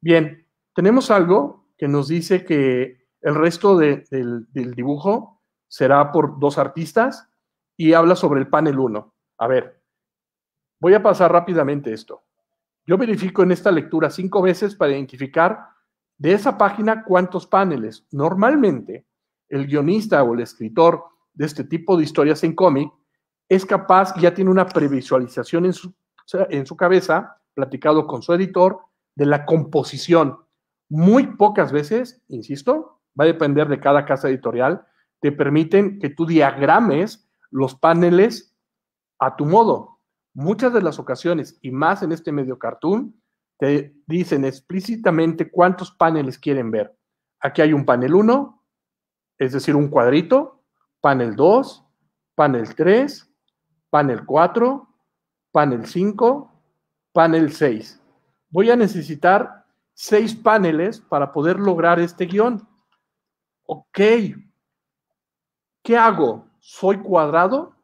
Bien, tenemos algo que nos dice que el resto del, dibujo será por dos artistas y habla sobre el panel 1. A ver, voy a pasar rápidamente esto. Yo verifico en esta lectura cinco veces para identificar de esa página cuántos paneles. Normalmente, el guionista o el escritor de este tipo de historias en cómic es capaz, ya tiene una previsualización en su, en su cabeza, platicado con su editor, de la composición muy pocas veces, insisto, va a depender de cada casa editorial, te permiten que tú diagrames los paneles a tu modo. Muchas de las ocasiones, y más en este medio cartoon, te dicen explícitamente cuántos paneles quieren ver. Aquí hay un panel 1, es decir, un cuadrito, panel 2, panel 3, panel 4, panel 5, panel 6. Voy a necesitar seis paneles para poder lograr este guión. Ok, ¿qué hago? ¿Soy cuadrado?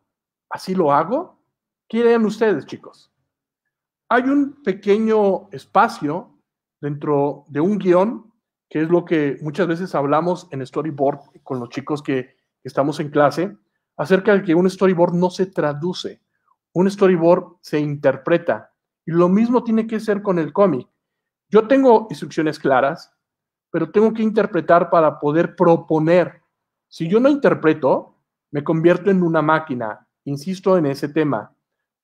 ¿Así lo hago? Quieren ustedes, chicos. Hay un pequeño espacio dentro de un guión, que es lo que muchas veces hablamos en storyboard con los chicos que estamos en clase, acerca de que un storyboard no se traduce, un storyboard se interpreta. Y lo mismo tiene que ser con el cómic. Yo tengo instrucciones claras, pero tengo que interpretar para poder proponer. Si yo no interpreto, me convierto en una máquina. Insisto en ese tema.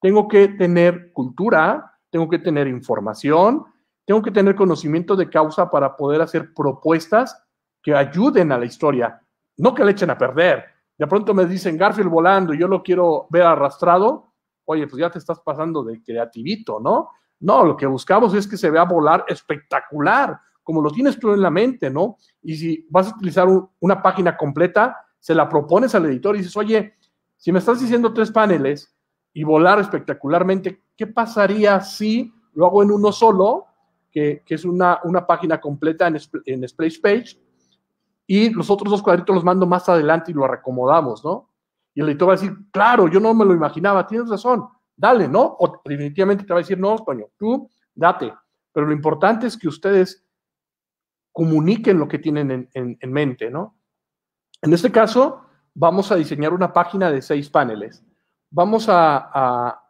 Tengo que tener cultura, tengo que tener información, tengo que tener conocimiento de causa para poder hacer propuestas que ayuden a la historia, no que le echen a perder. De pronto me dicen Garfield volando y yo lo quiero ver arrastrado. Oye, pues ya te estás pasando de creativito, ¿no? No, lo que buscamos es que se vea volar espectacular, como lo tienes tú en la mente, ¿no? Y si vas a utilizar una página completa, se la propones al editor y dices, oye, si me estás diciendo tres paneles y volar espectacularmente, ¿qué pasaría si lo hago en uno solo, que, es una, página completa en, en Splash Page, y los otros dos cuadritos los mando más adelante y lo acomodamos, ¿no? Y el editor va a decir, claro, yo no me lo imaginaba, tienes razón, dale, ¿no? O definitivamente te va a decir, no, Toño, tú date. Pero lo importante es que ustedes comuniquen lo que tienen en, mente, ¿no? En este caso, vamos a diseñar una página de seis paneles. Vamos a,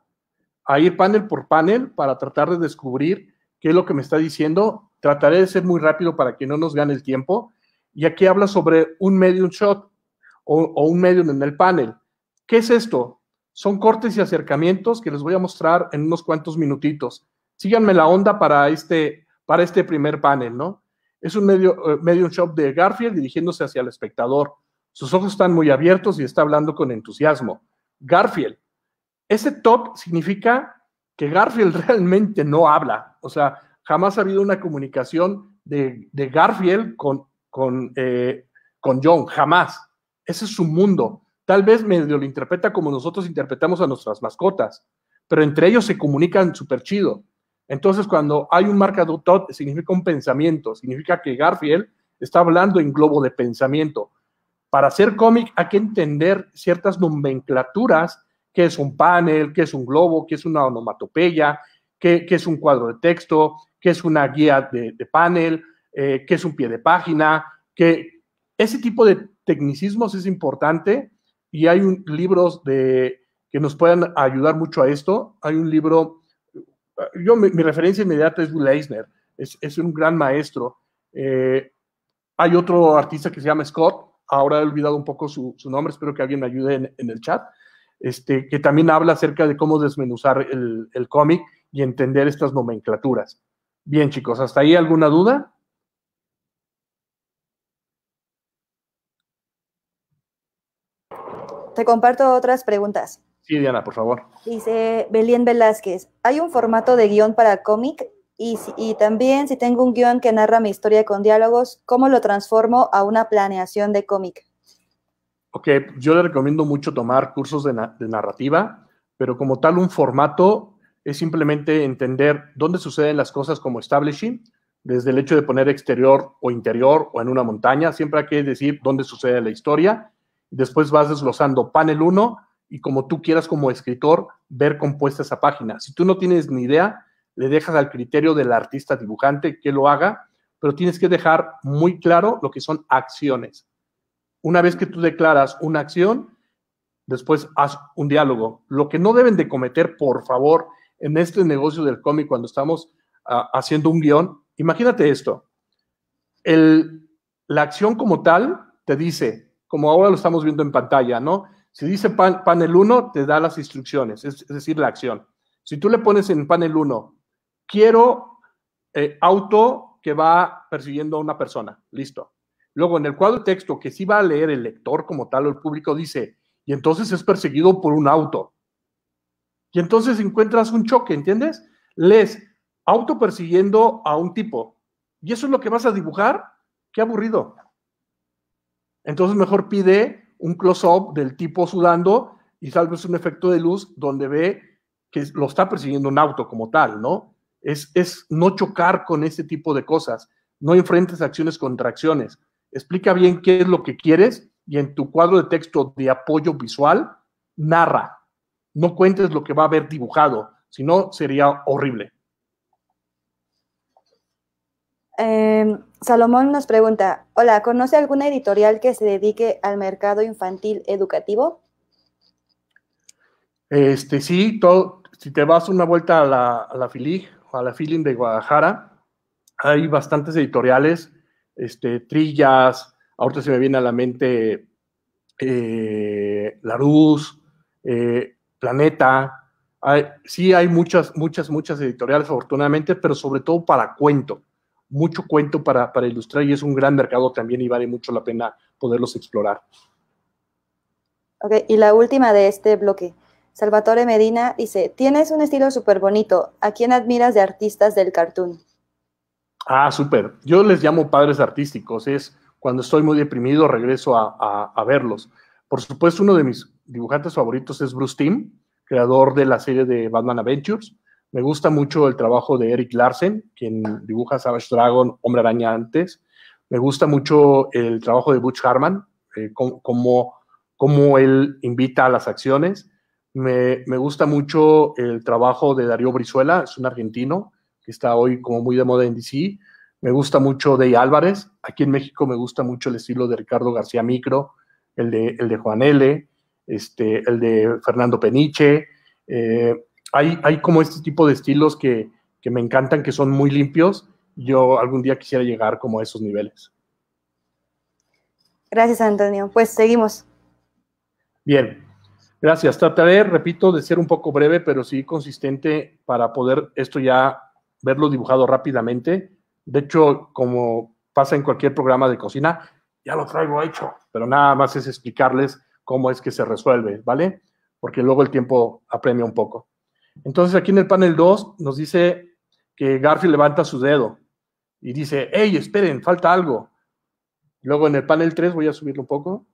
ir panel por panel para tratar de descubrir qué es lo que me está diciendo. Trataré de ser muy rápido para que no nos gane el tiempo. Y aquí habla sobre un medium shot o un medium en el panel. ¿Qué es esto? son cortes y acercamientos que les voy a mostrar en unos cuantos minutitos. Síganme la onda para este, para este primer panel, ¿no? Es un medio, eh, medium shop de Garfield dirigiéndose hacia el espectador. Sus ojos están muy abiertos y está hablando con entusiasmo. Garfield. Ese top significa que Garfield realmente no habla. O sea, jamás ha habido una comunicación de, Garfield con, con, eh, con John. Jamás. Ese es su mundo. Tal vez medio lo interpreta como nosotros interpretamos a nuestras mascotas, pero entre ellos se comunican súper chido. Entonces, cuando hay un marcador tot, significa un pensamiento, significa que Garfield está hablando en globo de pensamiento. Para hacer cómic hay que entender ciertas nomenclaturas, qué es un panel, qué es un globo, qué es una onomatopeya, qué, es un cuadro de texto, qué es una guía de, panel, eh, qué es un pie de página, que ese tipo de tecnicismos es importante y hay un, libros de, que nos puedan ayudar mucho a esto. Hay un libro, yo mi, referencia inmediata es Will Eisner, es, un gran maestro. Eh, hay otro artista que se llama Scott, ahora he olvidado un poco su, nombre, espero que alguien me ayude en, el chat, este, que también habla acerca de cómo desmenuzar el, el cómic y entender estas nomenclaturas. Bien, chicos, ¿hasta ahí alguna duda? te comparto otras preguntas. Sí, Diana, por favor. Dice Belén Velázquez, ¿hay un formato de guión para cómic? Y, también, si tengo un guión que narra mi historia con diálogos, ¿cómo lo transformo a una planeación de cómic? Ok, yo le recomiendo mucho tomar cursos de, de narrativa, pero como tal un formato es simplemente entender dónde suceden las cosas como establishing, desde el hecho de poner exterior o interior o en una montaña, siempre hay que decir dónde sucede la historia después vas desglosando panel 1 y como tú quieras como escritor ver compuesta esa página. Si tú no tienes ni idea, le dejas al criterio del artista dibujante que lo haga, pero tienes que dejar muy claro lo que son acciones. Una vez que tú declaras una acción, después haz un diálogo. Lo que no deben de cometer, por favor, en este negocio del cómic cuando estamos ah, haciendo un guión, imagínate esto. la acción como tal te dice, como ahora lo estamos viendo en pantalla, ¿no? Si dice panel 1, te da las instrucciones, es, decir, la acción. Si tú le pones en panel 1, quiero eh, auto que va persiguiendo a una persona, listo. Luego, en el cuadro de texto que sí va a leer el lector como tal o el público, dice, y entonces es perseguido por un auto. Y entonces encuentras un choque, ¿entiendes? Lees auto persiguiendo a un tipo. Y eso es lo que vas a dibujar. Qué aburrido. Entonces mejor pide un close-up del tipo sudando y salves un efecto de luz donde ve que lo está persiguiendo un auto como tal, ¿no? Es, es no chocar con este tipo de cosas, no enfrentes acciones contra acciones. Explica bien qué es lo que quieres y en tu cuadro de texto de apoyo visual, narra. No cuentes lo que va a haber dibujado, si no sería horrible. Em, Salomón nos pregunta, hola, ¿conoce alguna editorial que se dedique al mercado infantil educativo? Este, sí, todo, si te vas una vuelta a la, a FILIG a la FILIN de Guadalajara, hay bastantes editoriales, este, Trillas, ahorita se me viene a la mente eh, La Luz, eh, Planeta, sí hay muchas, muchas, muchas editoriales afortunadamente, pero sobre todo para cuento mucho cuento para, ilustrar y es un gran mercado también y vale mucho la pena poderlos explorar. Ok, y la última de este bloque. Salvatore Medina dice, tienes un estilo súper bonito. ¿A quién admiras de artistas del cartoon? Ah, súper. Yo les llamo padres artísticos. Es cuando estoy muy deprimido, regreso a, verlos. Por supuesto, uno de mis dibujantes favoritos es Bruce Timm, creador de la serie de Batman Adventures. Me gusta mucho el trabajo de Eric Larsen, quien dibuja Savage Dragon, Hombre Araña antes. Me gusta mucho el trabajo de Butch Harman, eh, cómo, él invita a las acciones. Me, gusta mucho el trabajo de Darío Brizuela, es un argentino que está hoy como muy de moda en DC. Me gusta mucho Dey Álvarez. Aquí en México me gusta mucho el estilo de Ricardo García Micro, el de, el de Juan L., este, el de Fernando Peniche. Eh, hay, como este tipo de estilos que, que me encantan, que son muy limpios. Yo algún día quisiera llegar como a esos niveles. Gracias, Antonio. Pues seguimos. Bien, gracias. Trataré, repito, de ser un poco breve, pero sí consistente para poder esto ya verlo dibujado rápidamente. De hecho, como pasa en cualquier programa de cocina, ya lo traigo hecho, pero nada más es explicarles cómo es que se resuelve, ¿vale? Porque luego el tiempo apremia un poco. Entonces aquí en el panel 2 nos dice que Garfield levanta su dedo y dice, hey, esperen, falta algo. Luego en el panel 3, voy a subirlo un poco.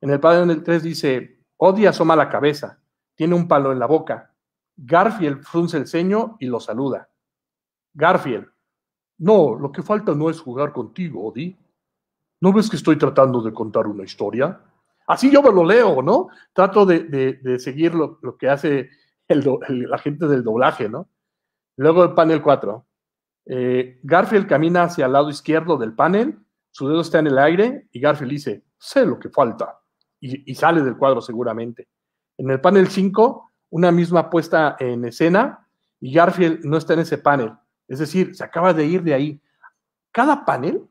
En el panel 3 dice, Odie asoma la cabeza, tiene un palo en la boca. Garfield frunce el ceño y lo saluda. Garfield, no, lo que falta no es jugar contigo, Odie. ¿No ves que estoy tratando de contar una historia? Así yo me lo leo, ¿no? Trato de, seguir lo, lo, que hace el, la gente del doblaje, ¿no? Luego el panel 4. Eh, Garfield camina hacia el lado izquierdo del panel, su dedo está en el aire y Garfield dice, sé lo que falta. Y, sale del cuadro seguramente. En el panel 5, una misma puesta en escena y Garfield no está en ese panel. Es decir, se acaba de ir de ahí. Cada panel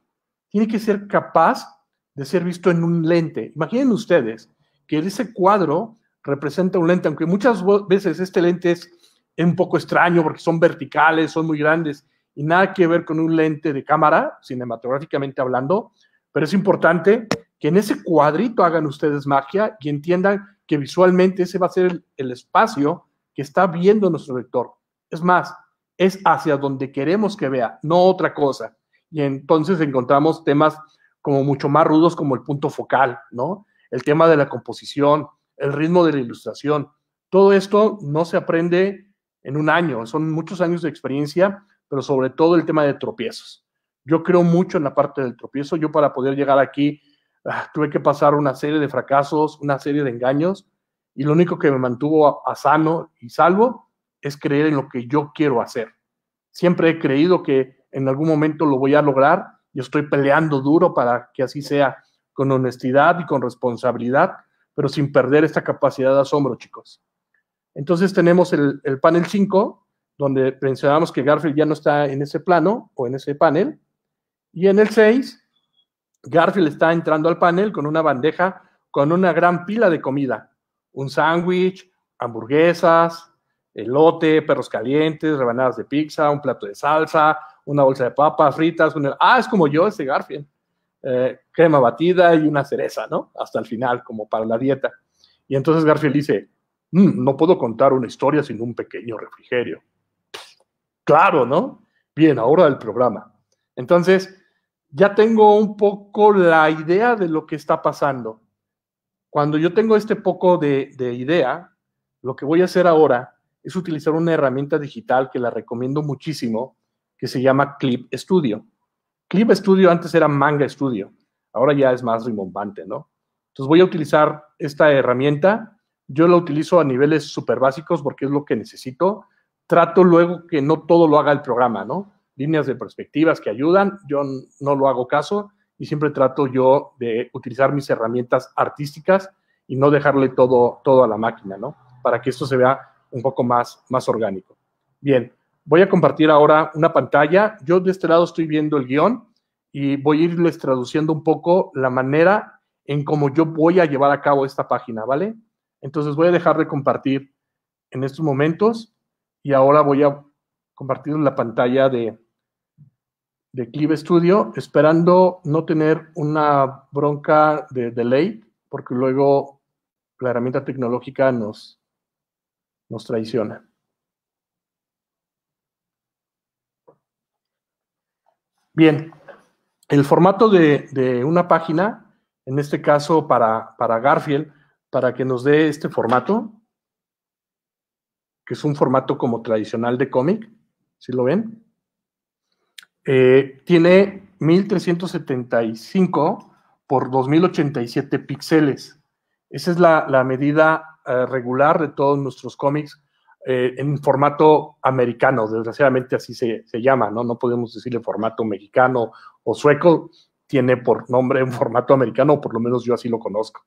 tiene que ser capaz de ser visto en un lente. Imaginen ustedes que en ese cuadro representa un lente, aunque muchas veces este lente es, un poco extraño porque son verticales, son muy grandes y nada que ver con un lente de cámara, cinematográficamente hablando, pero es importante que en ese cuadrito hagan ustedes magia y entiendan que visualmente ese va a ser el, espacio que está viendo nuestro lector. Es más, es hacia donde queremos que vea, no otra cosa. Y entonces encontramos temas como mucho más rudos como el punto focal, ¿no? El tema de la composición, el ritmo de la ilustración. Todo esto no se aprende en un año, son muchos años de experiencia, pero sobre todo el tema de tropiezos. Yo creo mucho en la parte del tropiezo. Yo para poder llegar aquí ah, tuve que pasar una serie de fracasos, una serie de engaños, y lo único que me mantuvo a, sano y salvo es creer en lo que yo quiero hacer. Siempre he creído que en algún momento lo voy a lograr y estoy peleando duro para que así sea, con honestidad y con responsabilidad, pero sin perder esta capacidad de asombro, chicos. Entonces tenemos el, panel 5, donde pensábamos que Garfield ya no está en ese plano o en ese panel. Y en el 6, Garfield está entrando al panel con una bandeja con una gran pila de comida. Un sándwich, hamburguesas, elote, perros calientes, rebanadas de pizza, un plato de salsa, una bolsa de papas fritas. Ah, es como yo ese Garfield. Eh, crema batida y una cereza, ¿no? Hasta el final, como para la dieta. Y entonces Garfield dice, mm, no puedo contar una historia sin un pequeño refrigerio. Claro, ¿no? Bien, ahora el programa. Entonces, ya tengo un poco la idea de lo que está pasando. Cuando yo tengo este poco de idea, lo que voy a hacer ahora es utilizar una herramienta digital que la recomiendo muchísimo, que se llama Clip Studio. Clip Studio antes era Manga Studio, ahora ya es más rimbombante, ¿no? Entonces voy a utilizar esta herramienta, yo la utilizo a niveles súper básicos porque es lo que necesito, trato luego que no todo lo haga el programa, ¿no? Líneas de perspectivas que ayudan, yo no lo hago caso y siempre trato yo de utilizar mis herramientas artísticas y no dejarle todo, todo a la máquina, ¿no? Para que esto se vea un poco más, más orgánico. Bien, Voy a compartir ahora una pantalla. Yo de este lado estoy viendo el guión y voy a irles traduciendo un poco la manera en cómo yo voy a llevar a cabo esta página, ¿vale? Entonces voy a dejar de compartir en estos momentos y ahora voy a compartir la pantalla de, de Clive Studio, esperando no tener una bronca de delay, porque luego la herramienta tecnológica nos, nos traiciona. Bien, el formato de, una página, en este caso para, Garfield, para que nos dé este formato, que es un formato como tradicional de cómic, si lo ven, eh, tiene 1375 por 2087 píxeles. Esa es la, medida eh, regular de todos nuestros cómics eh, en formato americano, desgraciadamente así se, llama, ¿no? No podemos decirle formato mexicano o sueco, tiene por nombre un formato americano, por lo menos yo así lo conozco.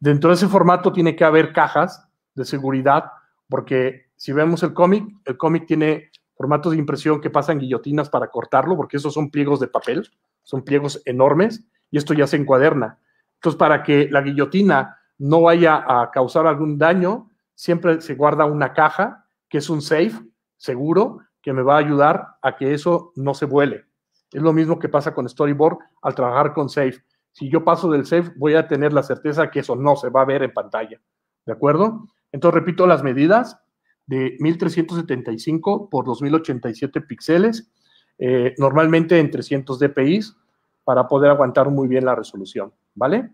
Dentro de ese formato tiene que haber cajas de seguridad, porque si vemos el cómic, el cómic tiene formatos de impresión que pasan guillotinas para cortarlo, porque esos son pliegos de papel, son pliegos enormes, y esto ya se encuaderna. Entonces, para que la guillotina no vaya a causar algún daño, siempre se guarda una caja que es un safe seguro que me va a ayudar a que eso no se vuele. Es lo mismo que pasa con Storyboard al trabajar con safe. Si yo paso del safe, voy a tener la certeza que eso no se va a ver en pantalla. ¿De acuerdo? Entonces, repito las medidas de 1375 por 2087 píxeles, eh, normalmente en 300 dpi, para poder aguantar muy bien la resolución. ¿Vale?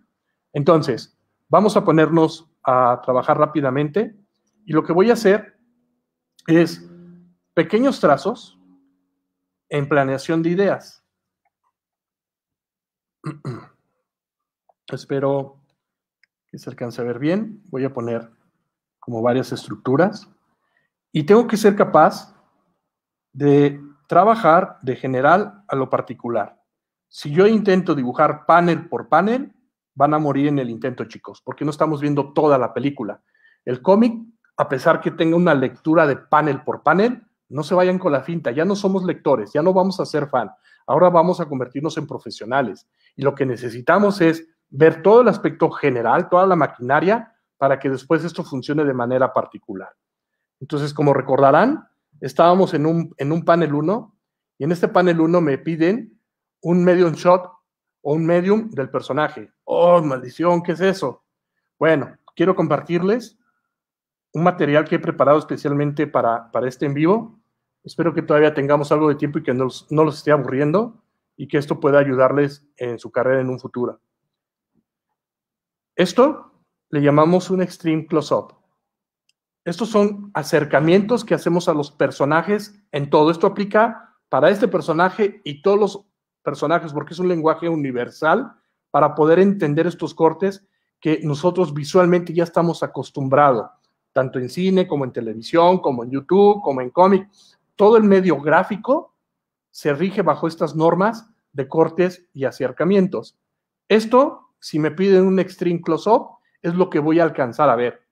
Entonces, Vamos a ponernos a trabajar rápidamente y lo que voy a hacer es pequeños trazos en planeación de ideas. Espero que se alcance a ver bien. Voy a poner como varias estructuras y tengo que ser capaz de trabajar de general a lo particular. Si yo intento dibujar panel por panel, van a morir en el intento, chicos, porque no estamos viendo toda la película. El cómic, a pesar que tenga una lectura de panel por panel, no se vayan con la finta, ya no somos lectores, ya no vamos a ser fan, ahora vamos a convertirnos en profesionales. Y lo que necesitamos es ver todo el aspecto general, toda la maquinaria, para que después esto funcione de manera particular. Entonces, como recordarán, estábamos en un, en un panel 1 y en este panel 1 me piden un medium shot un medium del personaje. Oh, maldición, ¿qué es eso? Bueno, quiero compartirles un material que he preparado especialmente para, para este en vivo. Espero que todavía tengamos algo de tiempo y que no, no los esté aburriendo y que esto pueda ayudarles en su carrera en un futuro. Esto le llamamos un extreme close-up. Estos son acercamientos que hacemos a los personajes en todo. Esto aplica para este personaje y todos los personajes, porque es un lenguaje universal para poder entender estos cortes que nosotros visualmente ya estamos acostumbrados, tanto en cine como en televisión, como en YouTube, como en cómic. Todo el medio gráfico se rige bajo estas normas de cortes y acercamientos. Esto, si me piden un extreme close-up, es lo que voy a alcanzar a ver.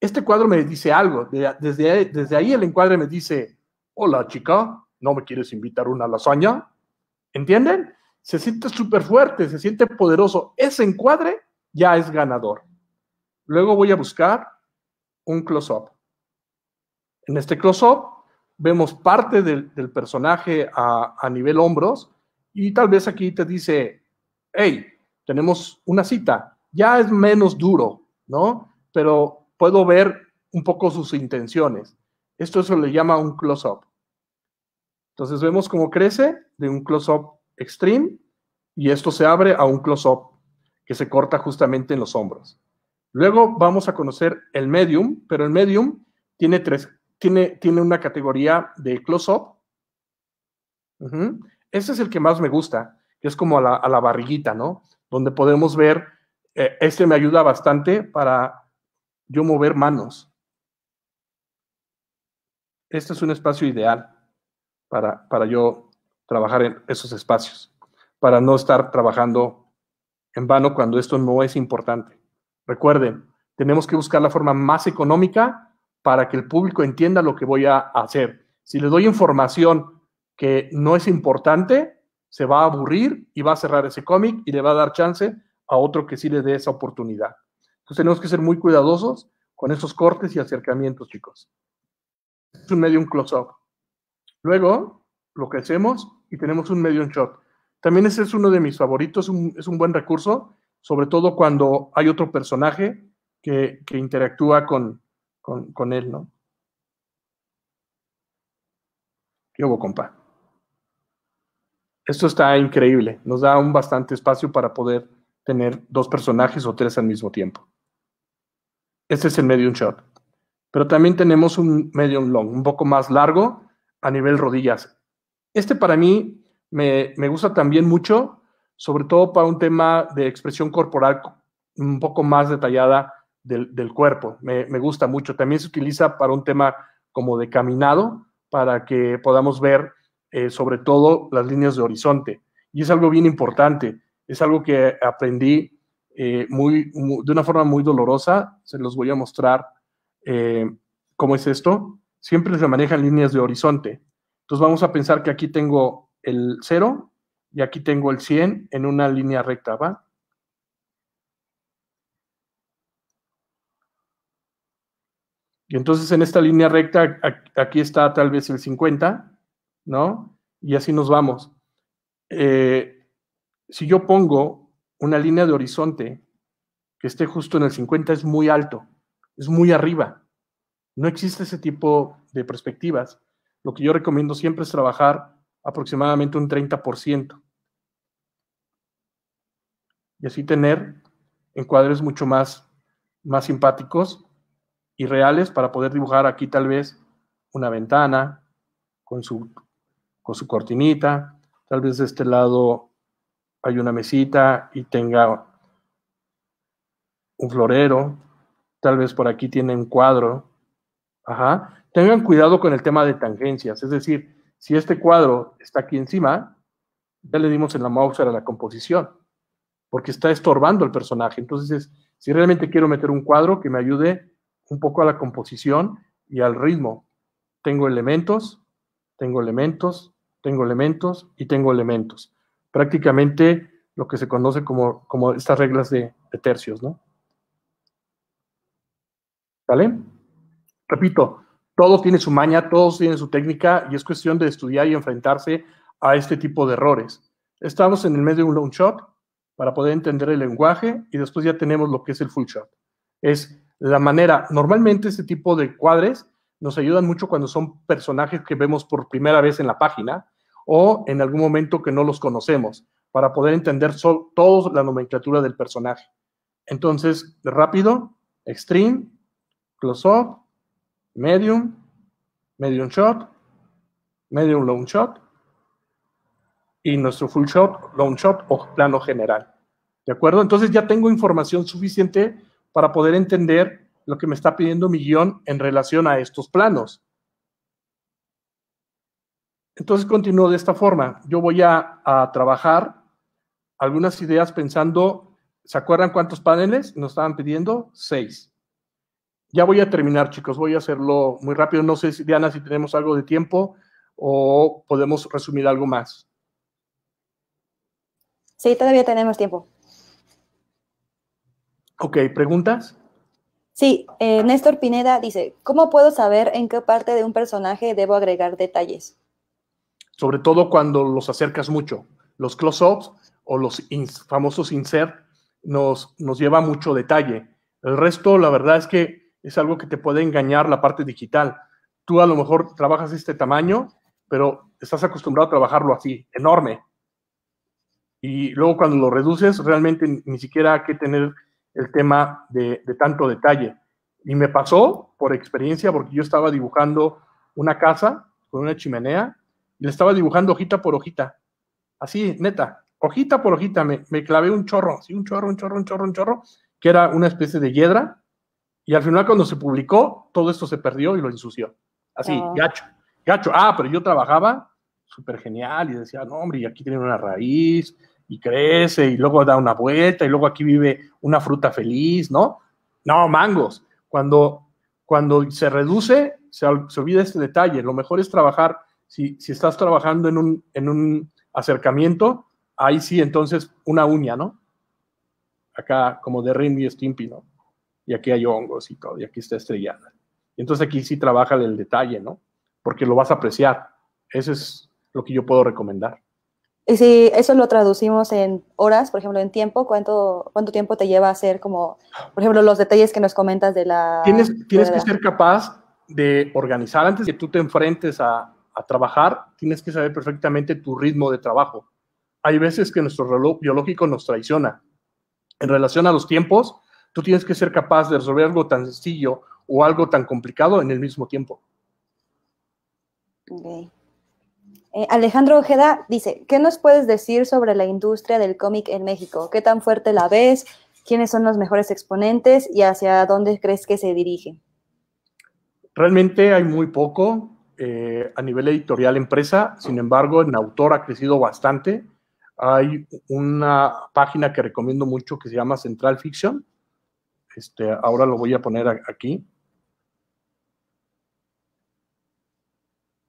Este cuadro me dice algo, desde, desde ahí el encuadre me dice, hola chica, ¿no me quieres invitar una lasaña? ¿Entienden? Se siente súper fuerte, se siente poderoso. Ese encuadre ya es ganador. Luego voy a buscar un close-up. En este close-up vemos parte del, personaje a, a, nivel hombros y tal vez aquí te dice, hey, tenemos una cita, ya es menos duro, ¿no? Pero puedo ver un poco sus intenciones. Esto se le llama un close-up. Entonces vemos cómo crece de un close-up extreme y esto se abre a un close-up que se corta justamente en los hombros. Luego vamos a conocer el medium, pero el medium tiene, tres, tiene, tiene una categoría de close-up. Este es el que más me gusta, que es como a la, barriguita, ¿no? Donde podemos ver, eh, este me ayuda bastante para yo mover manos. Este es un espacio ideal para, yo trabajar en esos espacios, para no estar trabajando en vano cuando esto no es importante. Recuerden, tenemos que buscar la forma más económica para que el público entienda lo que voy a hacer. Si le doy información que no es importante, se va a aburrir y va a cerrar ese cómic y le va a dar chance a otro que sí le dé esa oportunidad. Entonces tenemos que ser muy cuidadosos con esos cortes y acercamientos, chicos. Es un medio, un close-up. Luego lo crecemos y tenemos un medium shot. También ese es uno de mis favoritos, es un buen recurso, sobre todo cuando hay otro personaje que, interactúa con, con, él, ¿no? ¿Qué hubo, compa? Esto está increíble, nos da un bastante espacio para poder tener dos personajes o tres al mismo tiempo. Este es el medium shot. Pero también tenemos un medium long, un poco más largo, a nivel rodillas. Este para mí me, gusta también mucho, sobre todo para un tema de expresión corporal un poco más detallada del, cuerpo. Me, gusta mucho. También se utiliza para un tema como de caminado, para que podamos ver eh, sobre todo las líneas de horizonte. Y es algo bien importante. Es algo que aprendí eh, muy, de una forma muy dolorosa. Se los voy a mostrar eh, cómo es esto siempre se manejan líneas de horizonte. Entonces vamos a pensar que aquí tengo el 0 y aquí tengo el 100 en una línea recta, ¿va? Y entonces en esta línea recta, aquí está tal vez el 50, ¿no? Y así nos vamos. Eh, si yo pongo una línea de horizonte que esté justo en el 50, es muy alto, es muy arriba. No existe ese tipo de perspectivas. Lo que yo recomiendo siempre es trabajar aproximadamente un 30%. Y así tener encuadres mucho más, más simpáticos y reales para poder dibujar aquí tal vez una ventana con su, con su cortinita, tal vez de este lado hay una mesita y tenga un florero, tal vez por aquí tiene un cuadro, Ajá. Tengan cuidado con el tema de tangencias, es decir, si este cuadro está aquí encima, ya le dimos en la mouse a la composición, porque está estorbando el personaje. Entonces, si realmente quiero meter un cuadro que me ayude un poco a la composición y al ritmo, tengo elementos, tengo elementos, tengo elementos y tengo elementos. Prácticamente lo que se conoce como, estas reglas de, tercios, ¿no? ¿Vale? repito, todo tiene su maña, todos tienen su técnica y es cuestión de estudiar y enfrentarse a este tipo de errores. Estamos en el medio de un long shot para poder entender el lenguaje y después ya tenemos lo que es el full shot. Es la manera, normalmente este tipo de cuadres nos ayudan mucho cuando son personajes que vemos por primera vez en la página o en algún momento que no los conocemos para poder entender todos la nomenclatura del personaje. Entonces, rápido, extreme, close-up, medium, medium shot, medium long shot y nuestro full shot, long shot o plano general. ¿De acuerdo? Entonces ya tengo información suficiente para poder entender lo que me está pidiendo mi guión en relación a estos planos. Entonces continúo de esta forma. Yo voy a, trabajar algunas ideas pensando, ¿se acuerdan cuántos paneles nos estaban pidiendo? Seis. Ya voy a terminar, chicos. Voy a hacerlo muy rápido. No sé, Diana, si tenemos algo de tiempo o podemos resumir algo más. Sí, todavía tenemos tiempo. Ok, ¿preguntas? Sí, eh, Néstor Pineda dice, ¿cómo puedo saber en qué parte de un personaje debo agregar detalles? Sobre todo cuando los acercas mucho. Los close-ups o los famosos insert nos, nos lleva mucho detalle. El resto, la verdad es que es algo que te puede engañar la parte digital. Tú a lo mejor trabajas este tamaño, pero estás acostumbrado a trabajarlo así, enorme. Y luego cuando lo reduces, realmente ni siquiera hay que tener el tema de, tanto detalle. Y me pasó por experiencia, porque yo estaba dibujando una casa con una chimenea y le estaba dibujando hojita por hojita. Así, neta, hojita por hojita, me, me clavé un chorro, así un chorro, un chorro, un chorro, un chorro, que era una especie de hiedra y al final cuando se publicó, todo esto se perdió y lo ensució. Así, ah. gacho, gacho. Ah, pero yo trabajaba súper genial y decía, no, hombre, y aquí tiene una raíz y crece y luego da una vuelta y luego aquí vive una fruta feliz, ¿no? No, mangos. Cuando, cuando se reduce, se, olvida este detalle. Lo mejor es trabajar, si, estás trabajando en un, en un acercamiento, ahí sí, entonces una uña, ¿no? Acá como de Rindy Stimpy, ¿no? y aquí hay hongos y todo, y aquí está estrellada. Y entonces aquí sí trabaja el detalle, ¿no? Porque lo vas a apreciar. Eso es lo que yo puedo recomendar. Y si eso lo traducimos en horas, por ejemplo, en tiempo, ¿cuánto, cuánto tiempo te lleva a hacer como, por ejemplo, los detalles que nos comentas de la... Tienes, tienes que ser capaz de organizar, antes que tú te enfrentes a, a trabajar, tienes que saber perfectamente tu ritmo de trabajo. Hay veces que nuestro reloj biológico nos traiciona. En relación a los tiempos, Tú tienes que ser capaz de resolver algo tan sencillo o algo tan complicado en el mismo tiempo. Eh, Alejandro Ojeda dice, ¿qué nos puedes decir sobre la industria del cómic en México? ¿Qué tan fuerte la ves? ¿Quiénes son los mejores exponentes y hacia dónde crees que se dirige? Realmente hay muy poco eh, a nivel editorial empresa, sin embargo, en autor ha crecido bastante. Hay una página que recomiendo mucho que se llama Central Fiction, este, ahora lo voy a poner aquí.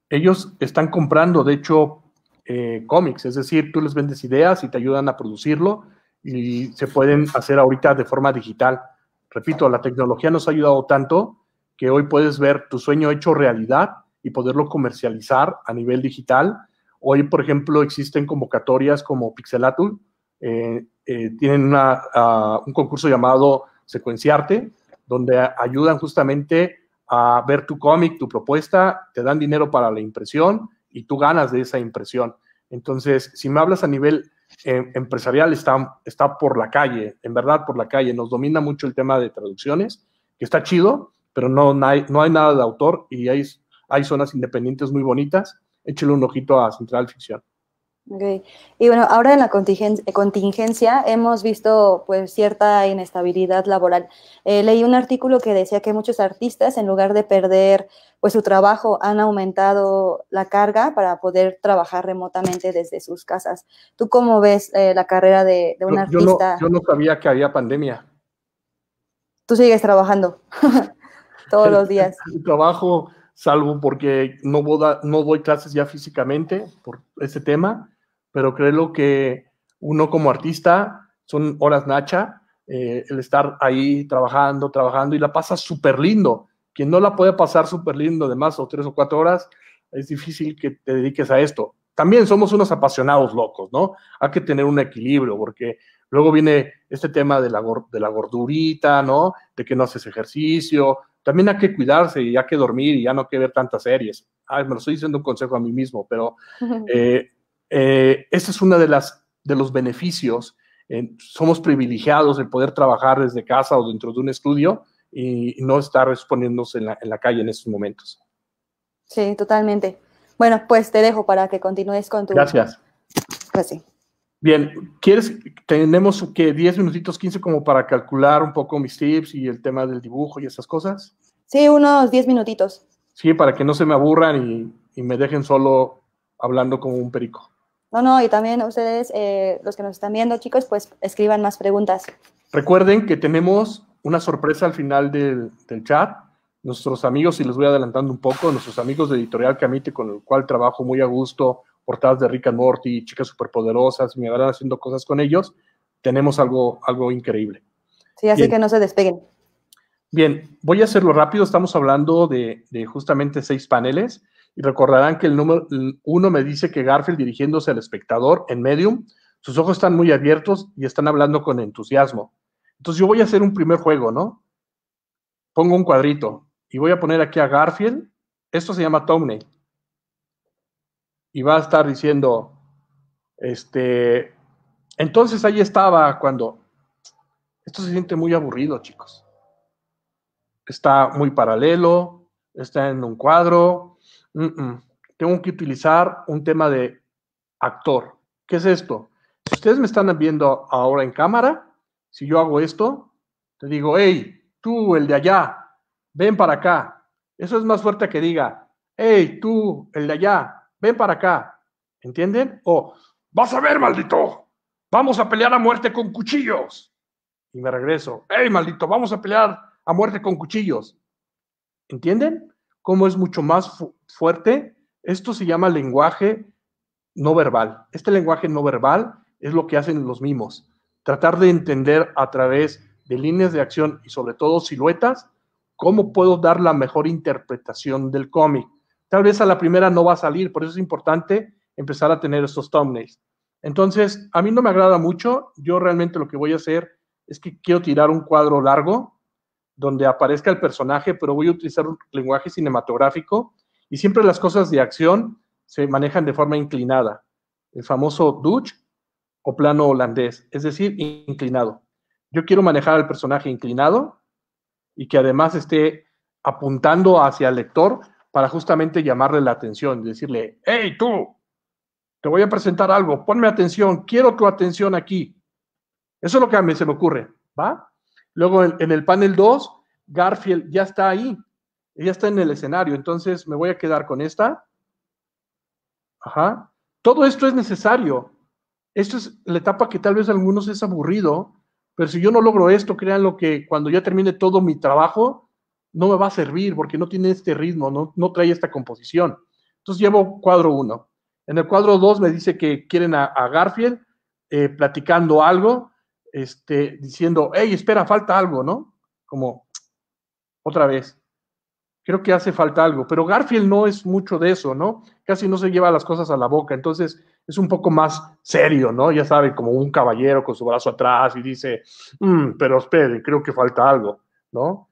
Ellos están comprando, de hecho, eh, cómics, es decir, tú les vendes ideas y te ayudan a producirlo y se pueden hacer ahorita de forma digital. Repito, la tecnología nos ha ayudado tanto que hoy puedes ver tu sueño hecho realidad y poderlo comercializar a nivel digital. Hoy, por ejemplo, existen convocatorias como Pixelatul, eh, eh, tienen ah, un concurso llamado Secuenciarte, donde ayudan justamente a ver tu cómic, tu propuesta, te dan dinero para la impresión y tú ganas de esa impresión. Entonces, si me hablas a nivel eh, empresarial, está, está por la calle, en verdad por la calle. Nos domina mucho el tema de traducciones, que está chido, pero no, no, hay, no hay nada de autor y hay, hay zonas independientes muy bonitas. Échale un ojito a Central Ficción. Y bueno, ahora en la contingencia, eh, contingencia hemos visto pues cierta inestabilidad laboral. Eh, leí un artículo que decía que muchos artistas en lugar de perder pues su trabajo han aumentado la carga para poder trabajar remotamente desde sus casas. ¿Tú cómo ves eh, la carrera de, un artista? Yo no, yo no, sabía que había pandemia. Tú sigues trabajando todos los días. Trabajo salvo porque no, doy clases ya físicamente por ese tema, pero creo que uno como artista son horas nacha, eh, el estar ahí trabajando, trabajando y la pasa súper lindo. Quien no la puede pasar súper lindo de más o tres o cuatro horas, es difícil que te dediques a esto. También somos unos apasionados locos, ¿no? Hay que tener un equilibrio porque luego viene este tema de la, de la gordurita, ¿no? De que no haces ejercicio, también hay que cuidarse y hay que dormir y ya no hay que ver tantas series. Ay, me lo estoy diciendo un consejo a mí mismo, pero eh, eh es uno de, las, de los beneficios. somos privilegiados de poder trabajar desde casa o dentro de un estudio y, no estar exponiéndose en la, calle en estos momentos. Sí, totalmente. Bueno, pues te dejo para que continúes con tu... Gracias. Gracias. Pues Bien, ¿quieres? Tenemos que 10 minutitos, 15 como para calcular un poco mis tips y el tema del dibujo y esas cosas. Sí, unos 10 minutitos. Sí, para que no se me aburran y, me dejen solo hablando como un perico. No, no, y también ustedes, eh, los que nos están viendo, chicos, pues escriban más preguntas. Recuerden que tenemos una sorpresa al final del, del chat. Nuestros amigos, y les voy adelantando un poco, nuestros amigos de Editorial Camite, con el cual trabajo muy a gusto portadas de Rick and Morty, chicas superpoderosas, y me van haciendo cosas con ellos, tenemos algo, algo increíble. Sí, así que no se despeguen. Bien, voy a hacerlo rápido. Estamos hablando de, justamente seis paneles. Y recordarán que el número uno me dice que Garfield dirigiéndose al espectador en Medium, sus ojos están muy abiertos y están hablando con entusiasmo. Entonces yo voy a hacer un primer juego, ¿no? Pongo un cuadrito y voy a poner aquí a Garfield. Esto se llama Tomney y va a estar diciendo, este, entonces ahí estaba cuando, esto se siente muy aburrido, chicos. Está muy paralelo, está en un cuadro. Tengo que utilizar un tema de actor. ¿Qué es esto? Si ustedes me están viendo ahora en cámara, si yo hago esto, te digo, hey, tú, el de allá, ven para acá. Eso es más fuerte que diga, hey, tú, el de allá, ven para acá, ¿entienden? O, vas a ver, maldito, vamos a pelear a muerte con cuchillos. Y me regreso, hey, maldito, vamos a pelear a muerte con cuchillos. ¿Entienden? Cómo es mucho más fuerte. Esto se llama lenguaje no verbal. Este lenguaje no verbal es lo que hacen los mimos. Tratar de entender a través de líneas de acción y sobre todo siluetas, cómo puedo dar la mejor interpretación del cómic. Tal vez a la primera no va a salir, por eso es importante empezar a tener estos thumbnails. Entonces, a mí no me agrada mucho. Yo realmente lo que voy a hacer es que quiero tirar un cuadro largo donde aparezca el personaje, pero voy a utilizar un lenguaje cinematográfico y siempre las cosas de acción se manejan de forma inclinada. El famoso Dutch o plano holandés, es decir, inclinado. Yo quiero manejar al personaje inclinado y que además esté apuntando hacia el lector para justamente llamarle la atención, decirle, hey tú, te voy a presentar algo, ponme atención, quiero tu atención aquí. Eso es lo que a mí se me ocurre, ¿va? Luego en, el panel 2, Garfield ya está ahí, ya está en el escenario, entonces me voy a quedar con esta. Ajá. Todo esto es necesario. Esto es la etapa que tal vez a algunos es aburrido, pero si yo no logro esto, créanlo que cuando ya termine todo mi trabajo, no me va a servir porque no tiene este ritmo, no, no trae esta composición. Entonces llevo cuadro 1. En el cuadro 2 me dice que quieren a, Garfield eh, platicando algo, este, diciendo, hey, espera, falta algo, ¿no? Como otra vez. Creo que hace falta algo, pero Garfield no es mucho de eso, ¿no? Casi no se lleva las cosas a la boca, entonces es un poco más serio, ¿no? Ya sabe, como un caballero con su brazo atrás y dice, mm, pero espere, creo que falta algo, ¿no?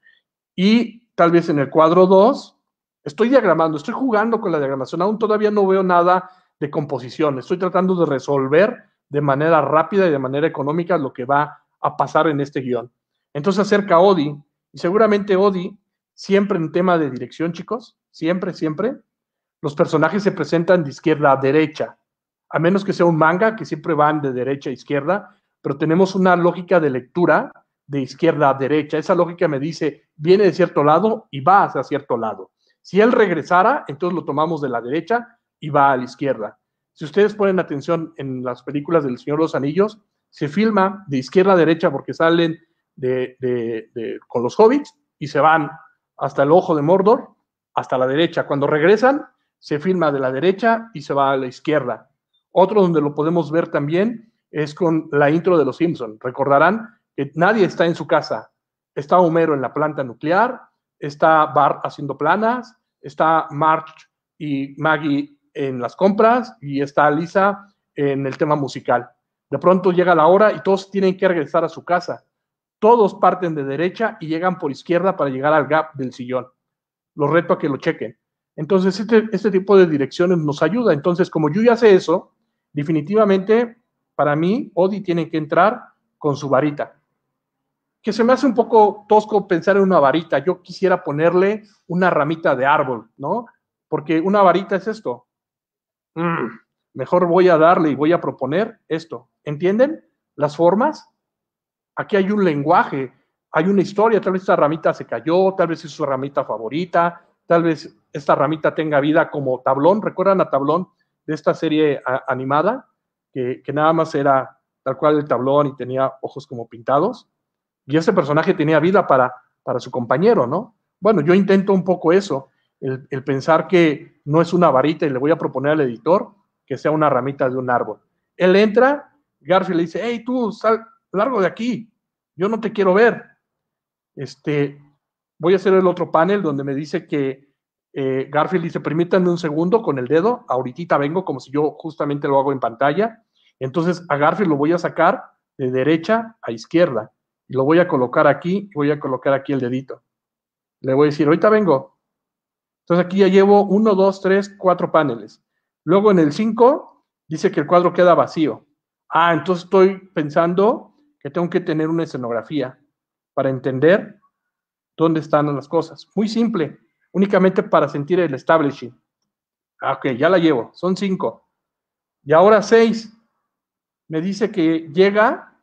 Y tal vez en el cuadro 2, estoy diagramando, estoy jugando con la diagramación, aún todavía no veo nada de composición, estoy tratando de resolver de manera rápida y de manera económica lo que va a pasar en este guión. Entonces acerca Odi, y seguramente Odi, siempre en tema de dirección, chicos, siempre, siempre, los personajes se presentan de izquierda a derecha, a menos que sea un manga que siempre van de derecha a izquierda, pero tenemos una lógica de lectura de izquierda a derecha. Esa lógica me dice, viene de cierto lado y va hacia cierto lado. Si él regresara, entonces lo tomamos de la derecha y va a la izquierda. Si ustedes ponen atención en las películas del Señor de los Anillos, se filma de izquierda a derecha porque salen de, con los hobbits y se van hasta el ojo de Mordor, hasta la derecha. Cuando regresan, se filma de la derecha y se va a la izquierda. Otro donde lo podemos ver también es con la intro de Los Simpsons, Recordarán nadie está en su casa. Está Homero en la planta nuclear, está Bart haciendo planas, está March y Maggie en las compras y está Lisa en el tema musical. De pronto llega la hora y todos tienen que regresar a su casa. Todos parten de derecha y llegan por izquierda para llegar al gap del sillón. Los reto a que lo chequen. Entonces, este, este tipo de direcciones nos ayuda. Entonces, como yo ya eso, definitivamente, para mí, Odi tiene que entrar con su varita que se me hace un poco tosco pensar en una varita. Yo quisiera ponerle una ramita de árbol, ¿no? Porque una varita es esto. Mm, mejor voy a darle y voy a proponer esto. ¿Entienden las formas? Aquí hay un lenguaje, hay una historia. Tal vez esta ramita se cayó, tal vez es su ramita favorita, tal vez esta ramita tenga vida como tablón. ¿Recuerdan a tablón de esta serie animada? Que, que nada más era tal cual el tablón y tenía ojos como pintados. Y ese personaje tenía vida para, para su compañero, ¿no? Bueno, yo intento un poco eso, el, pensar que no es una varita y le voy a proponer al editor que sea una ramita de un árbol. Él entra, Garfield le dice, hey, tú, sal, largo de aquí, yo no te quiero ver. Este, voy a hacer el otro panel donde me dice que eh, Garfield dice, permítanme un segundo con el dedo, ahorita vengo como si yo justamente lo hago en pantalla. Entonces a Garfield lo voy a sacar de derecha a izquierda lo voy a colocar aquí, voy a colocar aquí el dedito. Le voy a decir, ahorita vengo. Entonces aquí ya llevo uno, dos, tres, cuatro paneles. Luego en el cinco, dice que el cuadro queda vacío. Ah, entonces estoy pensando que tengo que tener una escenografía para entender dónde están las cosas. Muy simple, únicamente para sentir el establishing. Ah, ok, ya la llevo, son cinco, Y ahora seis, Me dice que llega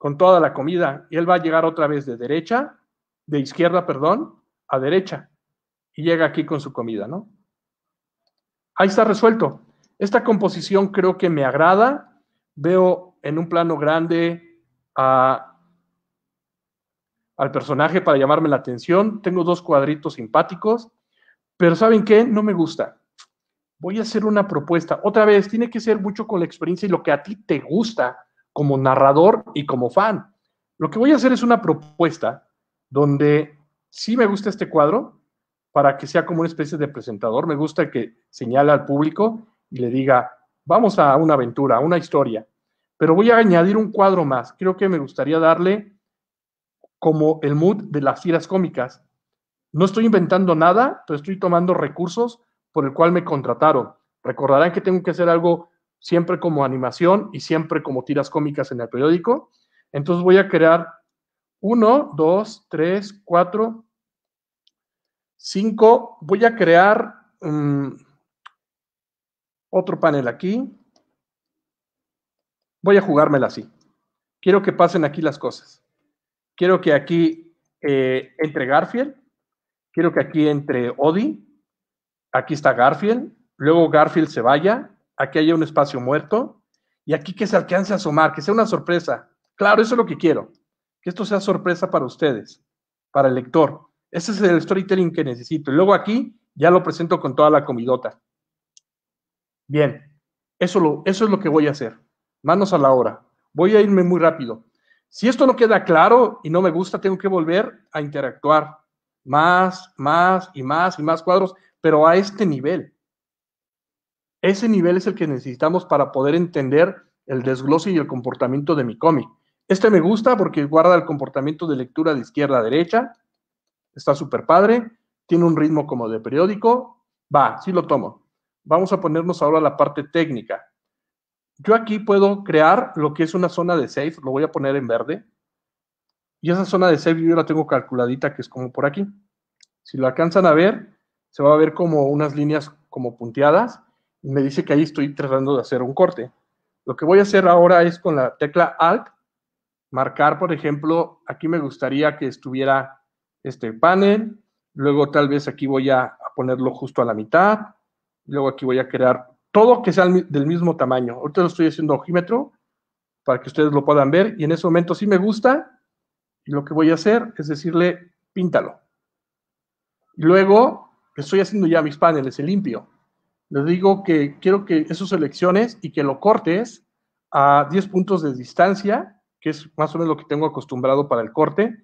con toda la comida. Y él va a llegar otra vez de derecha, de izquierda, perdón, a derecha. Y llega aquí con su comida, ¿no? Ahí está resuelto. Esta composición creo que me agrada. Veo en un plano grande al personaje para llamarme la atención. Tengo dos cuadritos simpáticos. Pero ¿saben qué? No me gusta. Voy a hacer una propuesta. Otra vez, tiene que ser mucho con la experiencia y lo que a ti te gusta como narrador y como fan. Lo que voy a hacer es una propuesta donde sí me gusta este cuadro para que sea como una especie de presentador. Me gusta que señale al público y le diga, vamos a una aventura, a una historia. Pero voy a añadir un cuadro más. Creo que me gustaría darle como el mood de las tiras cómicas. No estoy inventando nada, pero estoy tomando recursos por el cual me contrataron. Recordarán que tengo que hacer algo siempre como animación y siempre como tiras cómicas en el periódico. Entonces voy a crear 1, 2, 3, 4, 5. Voy a crear mm, otro panel aquí. Voy a jugármela así. Quiero que pasen aquí las cosas. Quiero que aquí eh, entre Garfield, quiero que aquí entre Odie aquí está Garfield, luego Garfield se vaya, aquí haya un espacio muerto y aquí que se alcance a asomar, que sea una sorpresa. Claro, eso es lo que quiero, que esto sea sorpresa para ustedes, para el lector. Ese es el storytelling que necesito. Y luego aquí ya lo presento con toda la comidota. Bien, eso, es lo que voy a hacer. Manos a la obra. Voy a irme muy rápido. Si esto no queda claro y no me gusta, tengo que volver a interactuar más, más y más y más cuadros, pero a este nivel. Ese nivel es el que necesitamos para poder entender el desglose y el comportamiento de mi cómic. Este me gusta porque guarda el comportamiento de lectura de izquierda a derecha. Está súper padre. Tiene un ritmo como de periódico. Va, sí lo tomo. Vamos a ponernos ahora a la parte técnica. Yo aquí puedo crear lo que es una zona de safe. Lo voy a poner en verde. Y esa zona de safe yo la tengo calculadita, que es como por aquí. Si lo alcanzan a ver, se va a ver como unas líneas como punteadas me dice que ahí estoy tratando de hacer un corte. Lo que voy a hacer ahora es con la tecla Alt, marcar, por ejemplo, aquí me gustaría que estuviera este panel, luego tal vez aquí voy a ponerlo justo a la mitad, luego aquí voy a crear todo que sea del mismo tamaño. Ahorita lo estoy haciendo ojímetro para que ustedes lo puedan ver y en ese momento si me gusta, y lo que voy a hacer es decirle, píntalo. luego estoy haciendo ya mis paneles, el limpio. Le digo que quiero que eso selecciones y que lo cortes a 10 puntos de distancia, que es más o menos lo que tengo acostumbrado para el corte.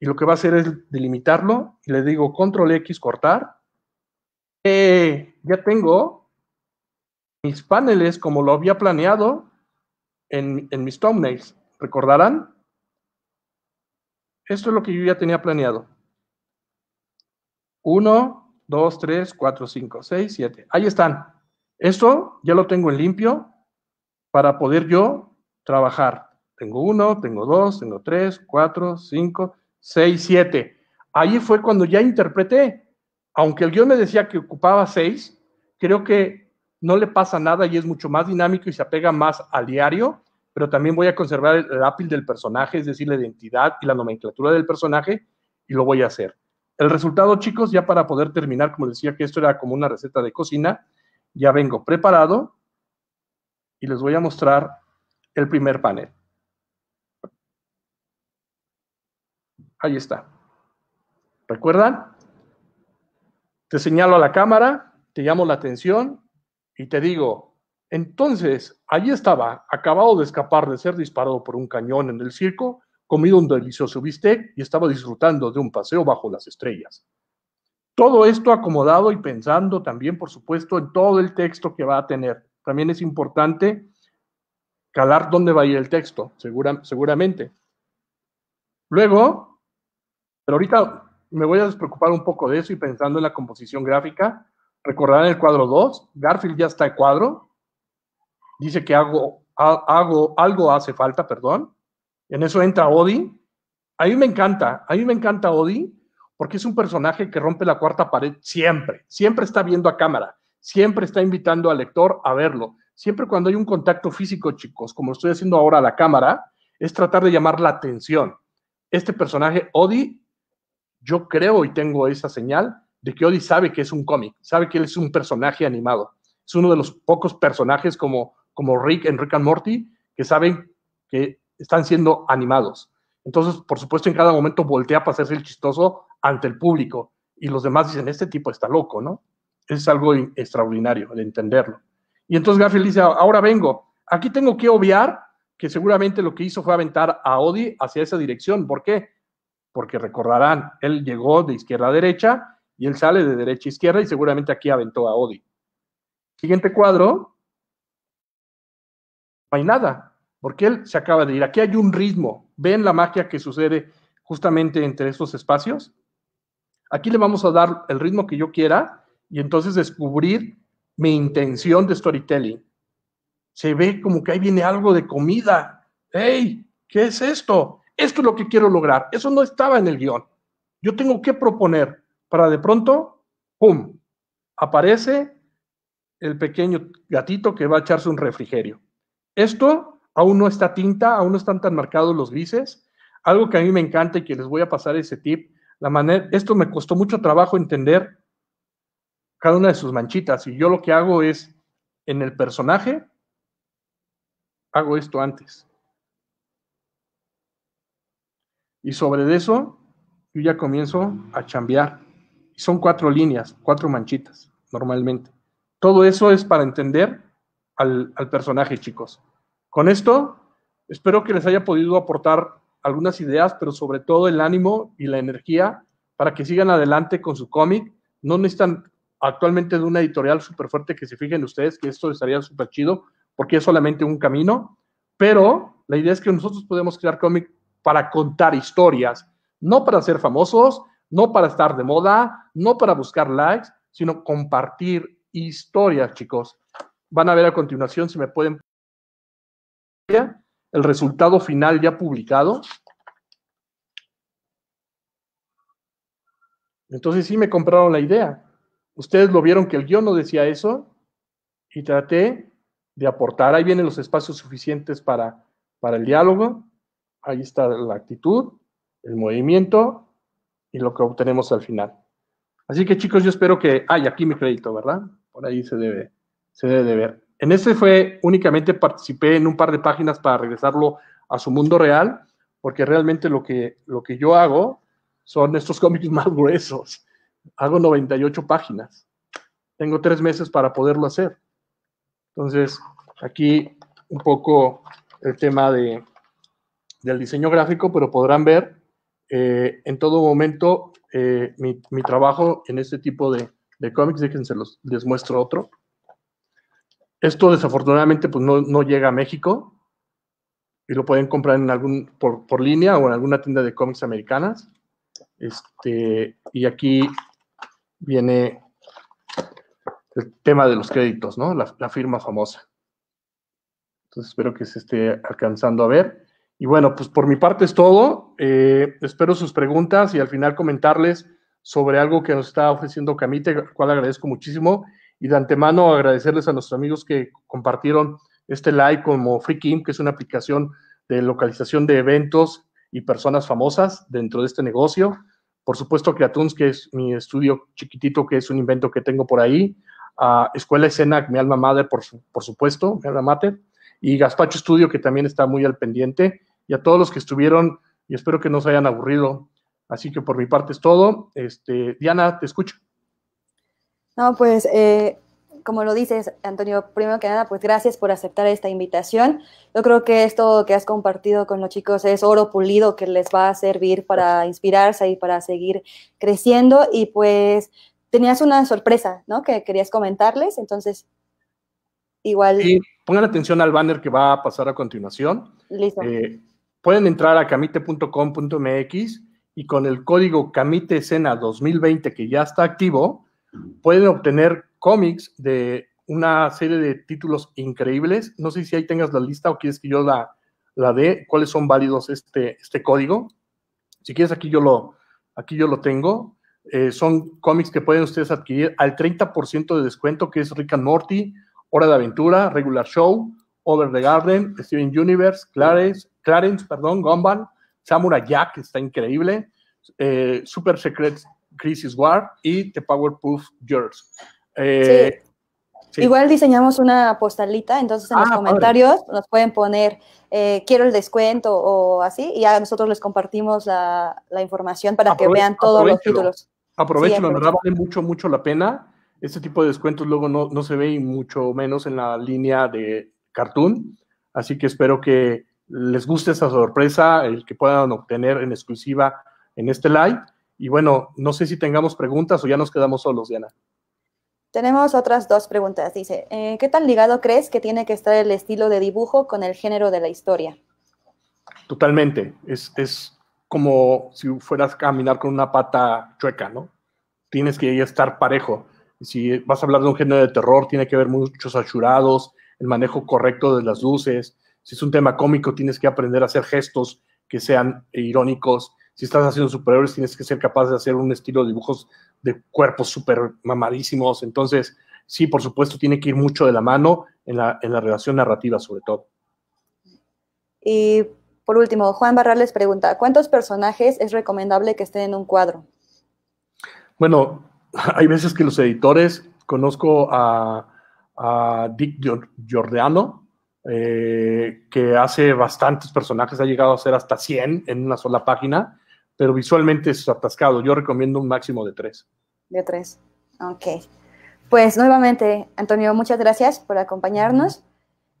Y lo que va a hacer es delimitarlo y le digo control X cortar. Eh, ya tengo mis paneles como lo había planeado en, en mis thumbnails. ¿Recordarán? Esto es lo que yo ya tenía planeado. Uno, 2, 3, 4, 5, 6, 7. Ahí están. Esto ya lo tengo en limpio para poder yo trabajar. Tengo 1, tengo 2, tengo 3, 4, 5, 6, 7. Ahí fue cuando ya interpreté. Aunque el guión me decía que ocupaba 6, creo que no le pasa nada y es mucho más dinámico y se apega más al diario, pero también voy a conservar el ápil del personaje, es decir, la identidad y la nomenclatura del personaje, y lo voy a hacer. El resultado, chicos, ya para poder terminar, como decía que esto era como una receta de cocina, ya vengo preparado y les voy a mostrar el primer panel. Ahí está. ¿Recuerdan? Te señalo a la cámara, te llamo la atención y te digo, entonces, ahí estaba, acabado de escapar de ser disparado por un cañón en el circo, comido un delicioso bistec y estaba disfrutando de un paseo bajo las estrellas. Todo esto acomodado y pensando también, por supuesto, en todo el texto que va a tener. También es importante calar dónde va a ir el texto, seguramente. Luego, pero ahorita me voy a despreocupar un poco de eso y pensando en la composición gráfica, recordarán el cuadro 2, Garfield ya está en cuadro, dice que hago, hago, algo hace falta, perdón, en eso entra Odi. A mí me encanta, a mí me encanta Odi porque es un personaje que rompe la cuarta pared siempre, siempre está viendo a cámara, siempre está invitando al lector a verlo. Siempre cuando hay un contacto físico, chicos, como estoy haciendo ahora a la cámara, es tratar de llamar la atención. Este personaje, Odi, yo creo y tengo esa señal de que Odi sabe que es un cómic, sabe que él es un personaje animado. Es uno de los pocos personajes como, como Rick en Rick and Morty que saben que están siendo animados. Entonces, por supuesto, en cada momento voltea para hacerse el chistoso ante el público y los demás dicen, este tipo está loco, ¿no? Es algo extraordinario de entenderlo. Y entonces Garfield dice, ahora vengo, aquí tengo que obviar que seguramente lo que hizo fue aventar a Odi hacia esa dirección. ¿Por qué? Porque recordarán, él llegó de izquierda a derecha y él sale de derecha a izquierda y seguramente aquí aventó a Odi. Siguiente cuadro. No hay nada porque él se acaba de ir. Aquí hay un ritmo. ¿Ven la magia que sucede justamente entre estos espacios? Aquí le vamos a dar el ritmo que yo quiera y entonces descubrir mi intención de storytelling. Se ve como que ahí viene algo de comida. ¡Hey! ¿Qué es esto? Esto es lo que quiero lograr. Eso no estaba en el guión. Yo tengo que proponer para de pronto, ¡pum! Aparece el pequeño gatito que va a echarse un refrigerio. Esto aún no está tinta, aún no están tan marcados los grises. Algo que a mí me encanta y que les voy a pasar ese tip, la manera, esto me costó mucho trabajo entender cada una de sus manchitas y yo lo que hago es en el personaje hago esto antes. Y sobre eso yo ya comienzo a chambear. Son cuatro líneas, cuatro manchitas normalmente. Todo eso es para entender al personaje, chicos. Con esto, espero que les haya podido aportar algunas ideas, pero sobre todo el ánimo y la energía para que sigan adelante con su cómic. No necesitan actualmente de una editorial súper fuerte que se fijen ustedes, que esto estaría súper chido, porque es solamente un camino, pero la idea es que nosotros podemos crear cómic para contar historias, no para ser famosos, no para estar de moda, no para buscar likes, sino compartir historias, chicos. Van a ver a continuación si me pueden el resultado final ya publicado. Entonces sí me compraron la idea. Ustedes lo vieron que el guión no decía eso y traté de aportar. Ahí vienen los espacios suficientes para, para el diálogo. Ahí está la actitud, el movimiento y lo que obtenemos al final. Así que chicos, yo espero que... Ay, aquí mi crédito, ¿verdad? Por ahí se debe, se debe de ver. En ese fue únicamente participé en un par de páginas para regresarlo a su mundo real, porque realmente lo que, lo que yo hago son estos cómics más gruesos. Hago 98 páginas. Tengo tres meses para poderlo hacer. Entonces, aquí un poco el tema del diseño gráfico, pero podrán ver eh, en todo momento eh, mi, trabajo en este tipo de, de cómics. Déjense los, les muestro otro. Esto desafortunadamente pues no, llega a México y lo pueden comprar en algún, por, línea o en alguna tienda de cómics americanas. Este, y aquí viene el tema de los créditos, ¿no? La, firma famosa. Entonces espero que se esté alcanzando a ver. Y bueno, pues por mi parte es todo. Eh, espero sus preguntas y al final comentarles sobre algo que nos está ofreciendo Camite, al cual agradezco muchísimo. Y de antemano agradecerles a nuestros amigos que compartieron este like como Free Kim, que es una aplicación de localización de eventos y personas famosas dentro de este negocio. Por supuesto, Creatunes, que es mi estudio chiquitito, que es un invento que tengo por ahí. a Escuela Escena, mi alma madre, por, por supuesto, mi alma mater. Y Gaspacho Studio, que también está muy al pendiente. Y a todos los que estuvieron, y espero que no se hayan aburrido. Así que por mi parte es todo. Este, Diana, te escucho. No, pues eh, como lo dices, Antonio, primero que nada, pues gracias por aceptar esta invitación. Yo creo que esto que has compartido con los chicos es oro pulido que les va a servir para inspirarse y para seguir creciendo. Y pues tenías una sorpresa, ¿no? Que querías comentarles, entonces igual. Sí, pongan atención al banner que va a pasar a continuación. Listo. Eh, pueden entrar a camite.com.mx y con el código camite 2020 que ya está activo Pueden obtener cómics de una serie de títulos increíbles. No sé si ahí tengas la lista o quieres que yo la, la dé, cuáles son válidos este, este código. Si quieres, aquí yo lo, aquí yo lo tengo. Eh, son cómics que pueden ustedes adquirir al 30% de descuento, que es Rick and Morty, Hora de Aventura, Regular Show, Over the Garden, Steven Universe, Clarence, Clarence perdón, Gumball, Samurai Jack, está increíble, eh, Super Secrets Crisis War y The Powerpuff Girls. Eh, Igual diseñamos una postalita, entonces en los ah, comentarios nos pueden poner eh, quiero el descuento o así, y ya nosotros les compartimos la, información para que vean todos los títulos. Aprovechen. me vale mucho, mucho la pena. Este tipo de descuentos luego no, no se ve y mucho menos en la línea de Cartoon. Así que espero que les guste esa sorpresa, el que puedan obtener en exclusiva en este live. Y bueno, no sé si tengamos preguntas o ya nos quedamos solos, Diana. Tenemos otras dos preguntas. Dice, eh, ¿qué tan ligado crees que tiene que estar el estilo de dibujo con el género de la historia? Totalmente. Es, es como si fueras a caminar con una pata chueca, ¿no? Tienes que estar parejo. Si vas a hablar de un género de terror, tiene que haber muchos achurados, el manejo correcto de las luces. Si es un tema cómico, tienes que aprender a hacer gestos que sean irónicos si estás haciendo superhéroes, tienes que ser capaz de hacer un estilo de dibujos de cuerpos súper mamadísimos. Entonces, sí, por supuesto, tiene que ir mucho de la mano en la, relación narrativa, sobre todo. Y por último, Juan Barral les pregunta, ¿cuántos personajes es recomendable que estén en un cuadro? Bueno, hay veces que los editores, conozco a, Dick Giordano, eh, que hace bastantes personajes, ha llegado a ser hasta 100 en una sola página, pero visualmente es atascado. Yo recomiendo un máximo de tres. De tres. Ok. Pues nuevamente, Antonio, muchas gracias por acompañarnos.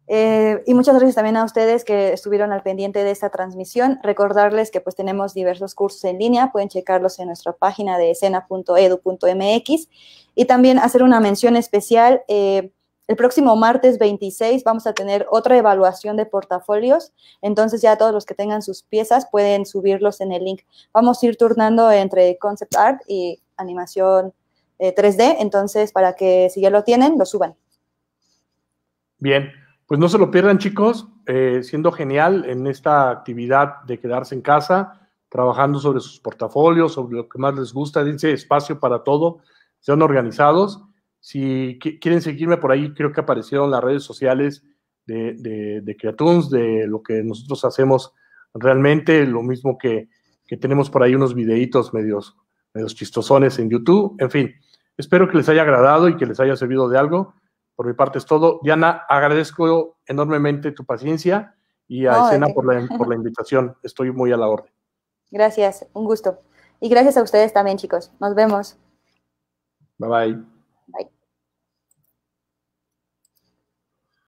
Eh, y muchas gracias también a ustedes que estuvieron al pendiente de esta transmisión. Recordarles que pues tenemos diversos cursos en línea, pueden checarlos en nuestra página de escena.edu.mx y también hacer una mención especial. Eh, el próximo martes 26 vamos a tener otra evaluación de portafolios, entonces ya todos los que tengan sus piezas pueden subirlos en el link. Vamos a ir turnando entre concept art y animación 3D, eh, entonces para que si ya lo tienen, lo suban. Bien, pues no se lo pierdan chicos, eh, siendo genial en esta actividad de quedarse en casa, trabajando sobre sus portafolios, sobre lo que más les gusta, Dice, espacio para todo, sean organizados si quieren seguirme por ahí, creo que aparecieron las redes sociales de, de, de Creatoons, de lo que nosotros hacemos realmente, lo mismo que, que tenemos por ahí unos videitos medios, chistosones en YouTube. En fin, espero que les haya agradado y que les haya servido de algo. Por mi parte es todo. Diana, agradezco enormemente tu paciencia y a Escena por la, por la invitación. Estoy muy a la orden. Gracias, un gusto. Y gracias a ustedes también, chicos. Nos vemos. Bye bye. like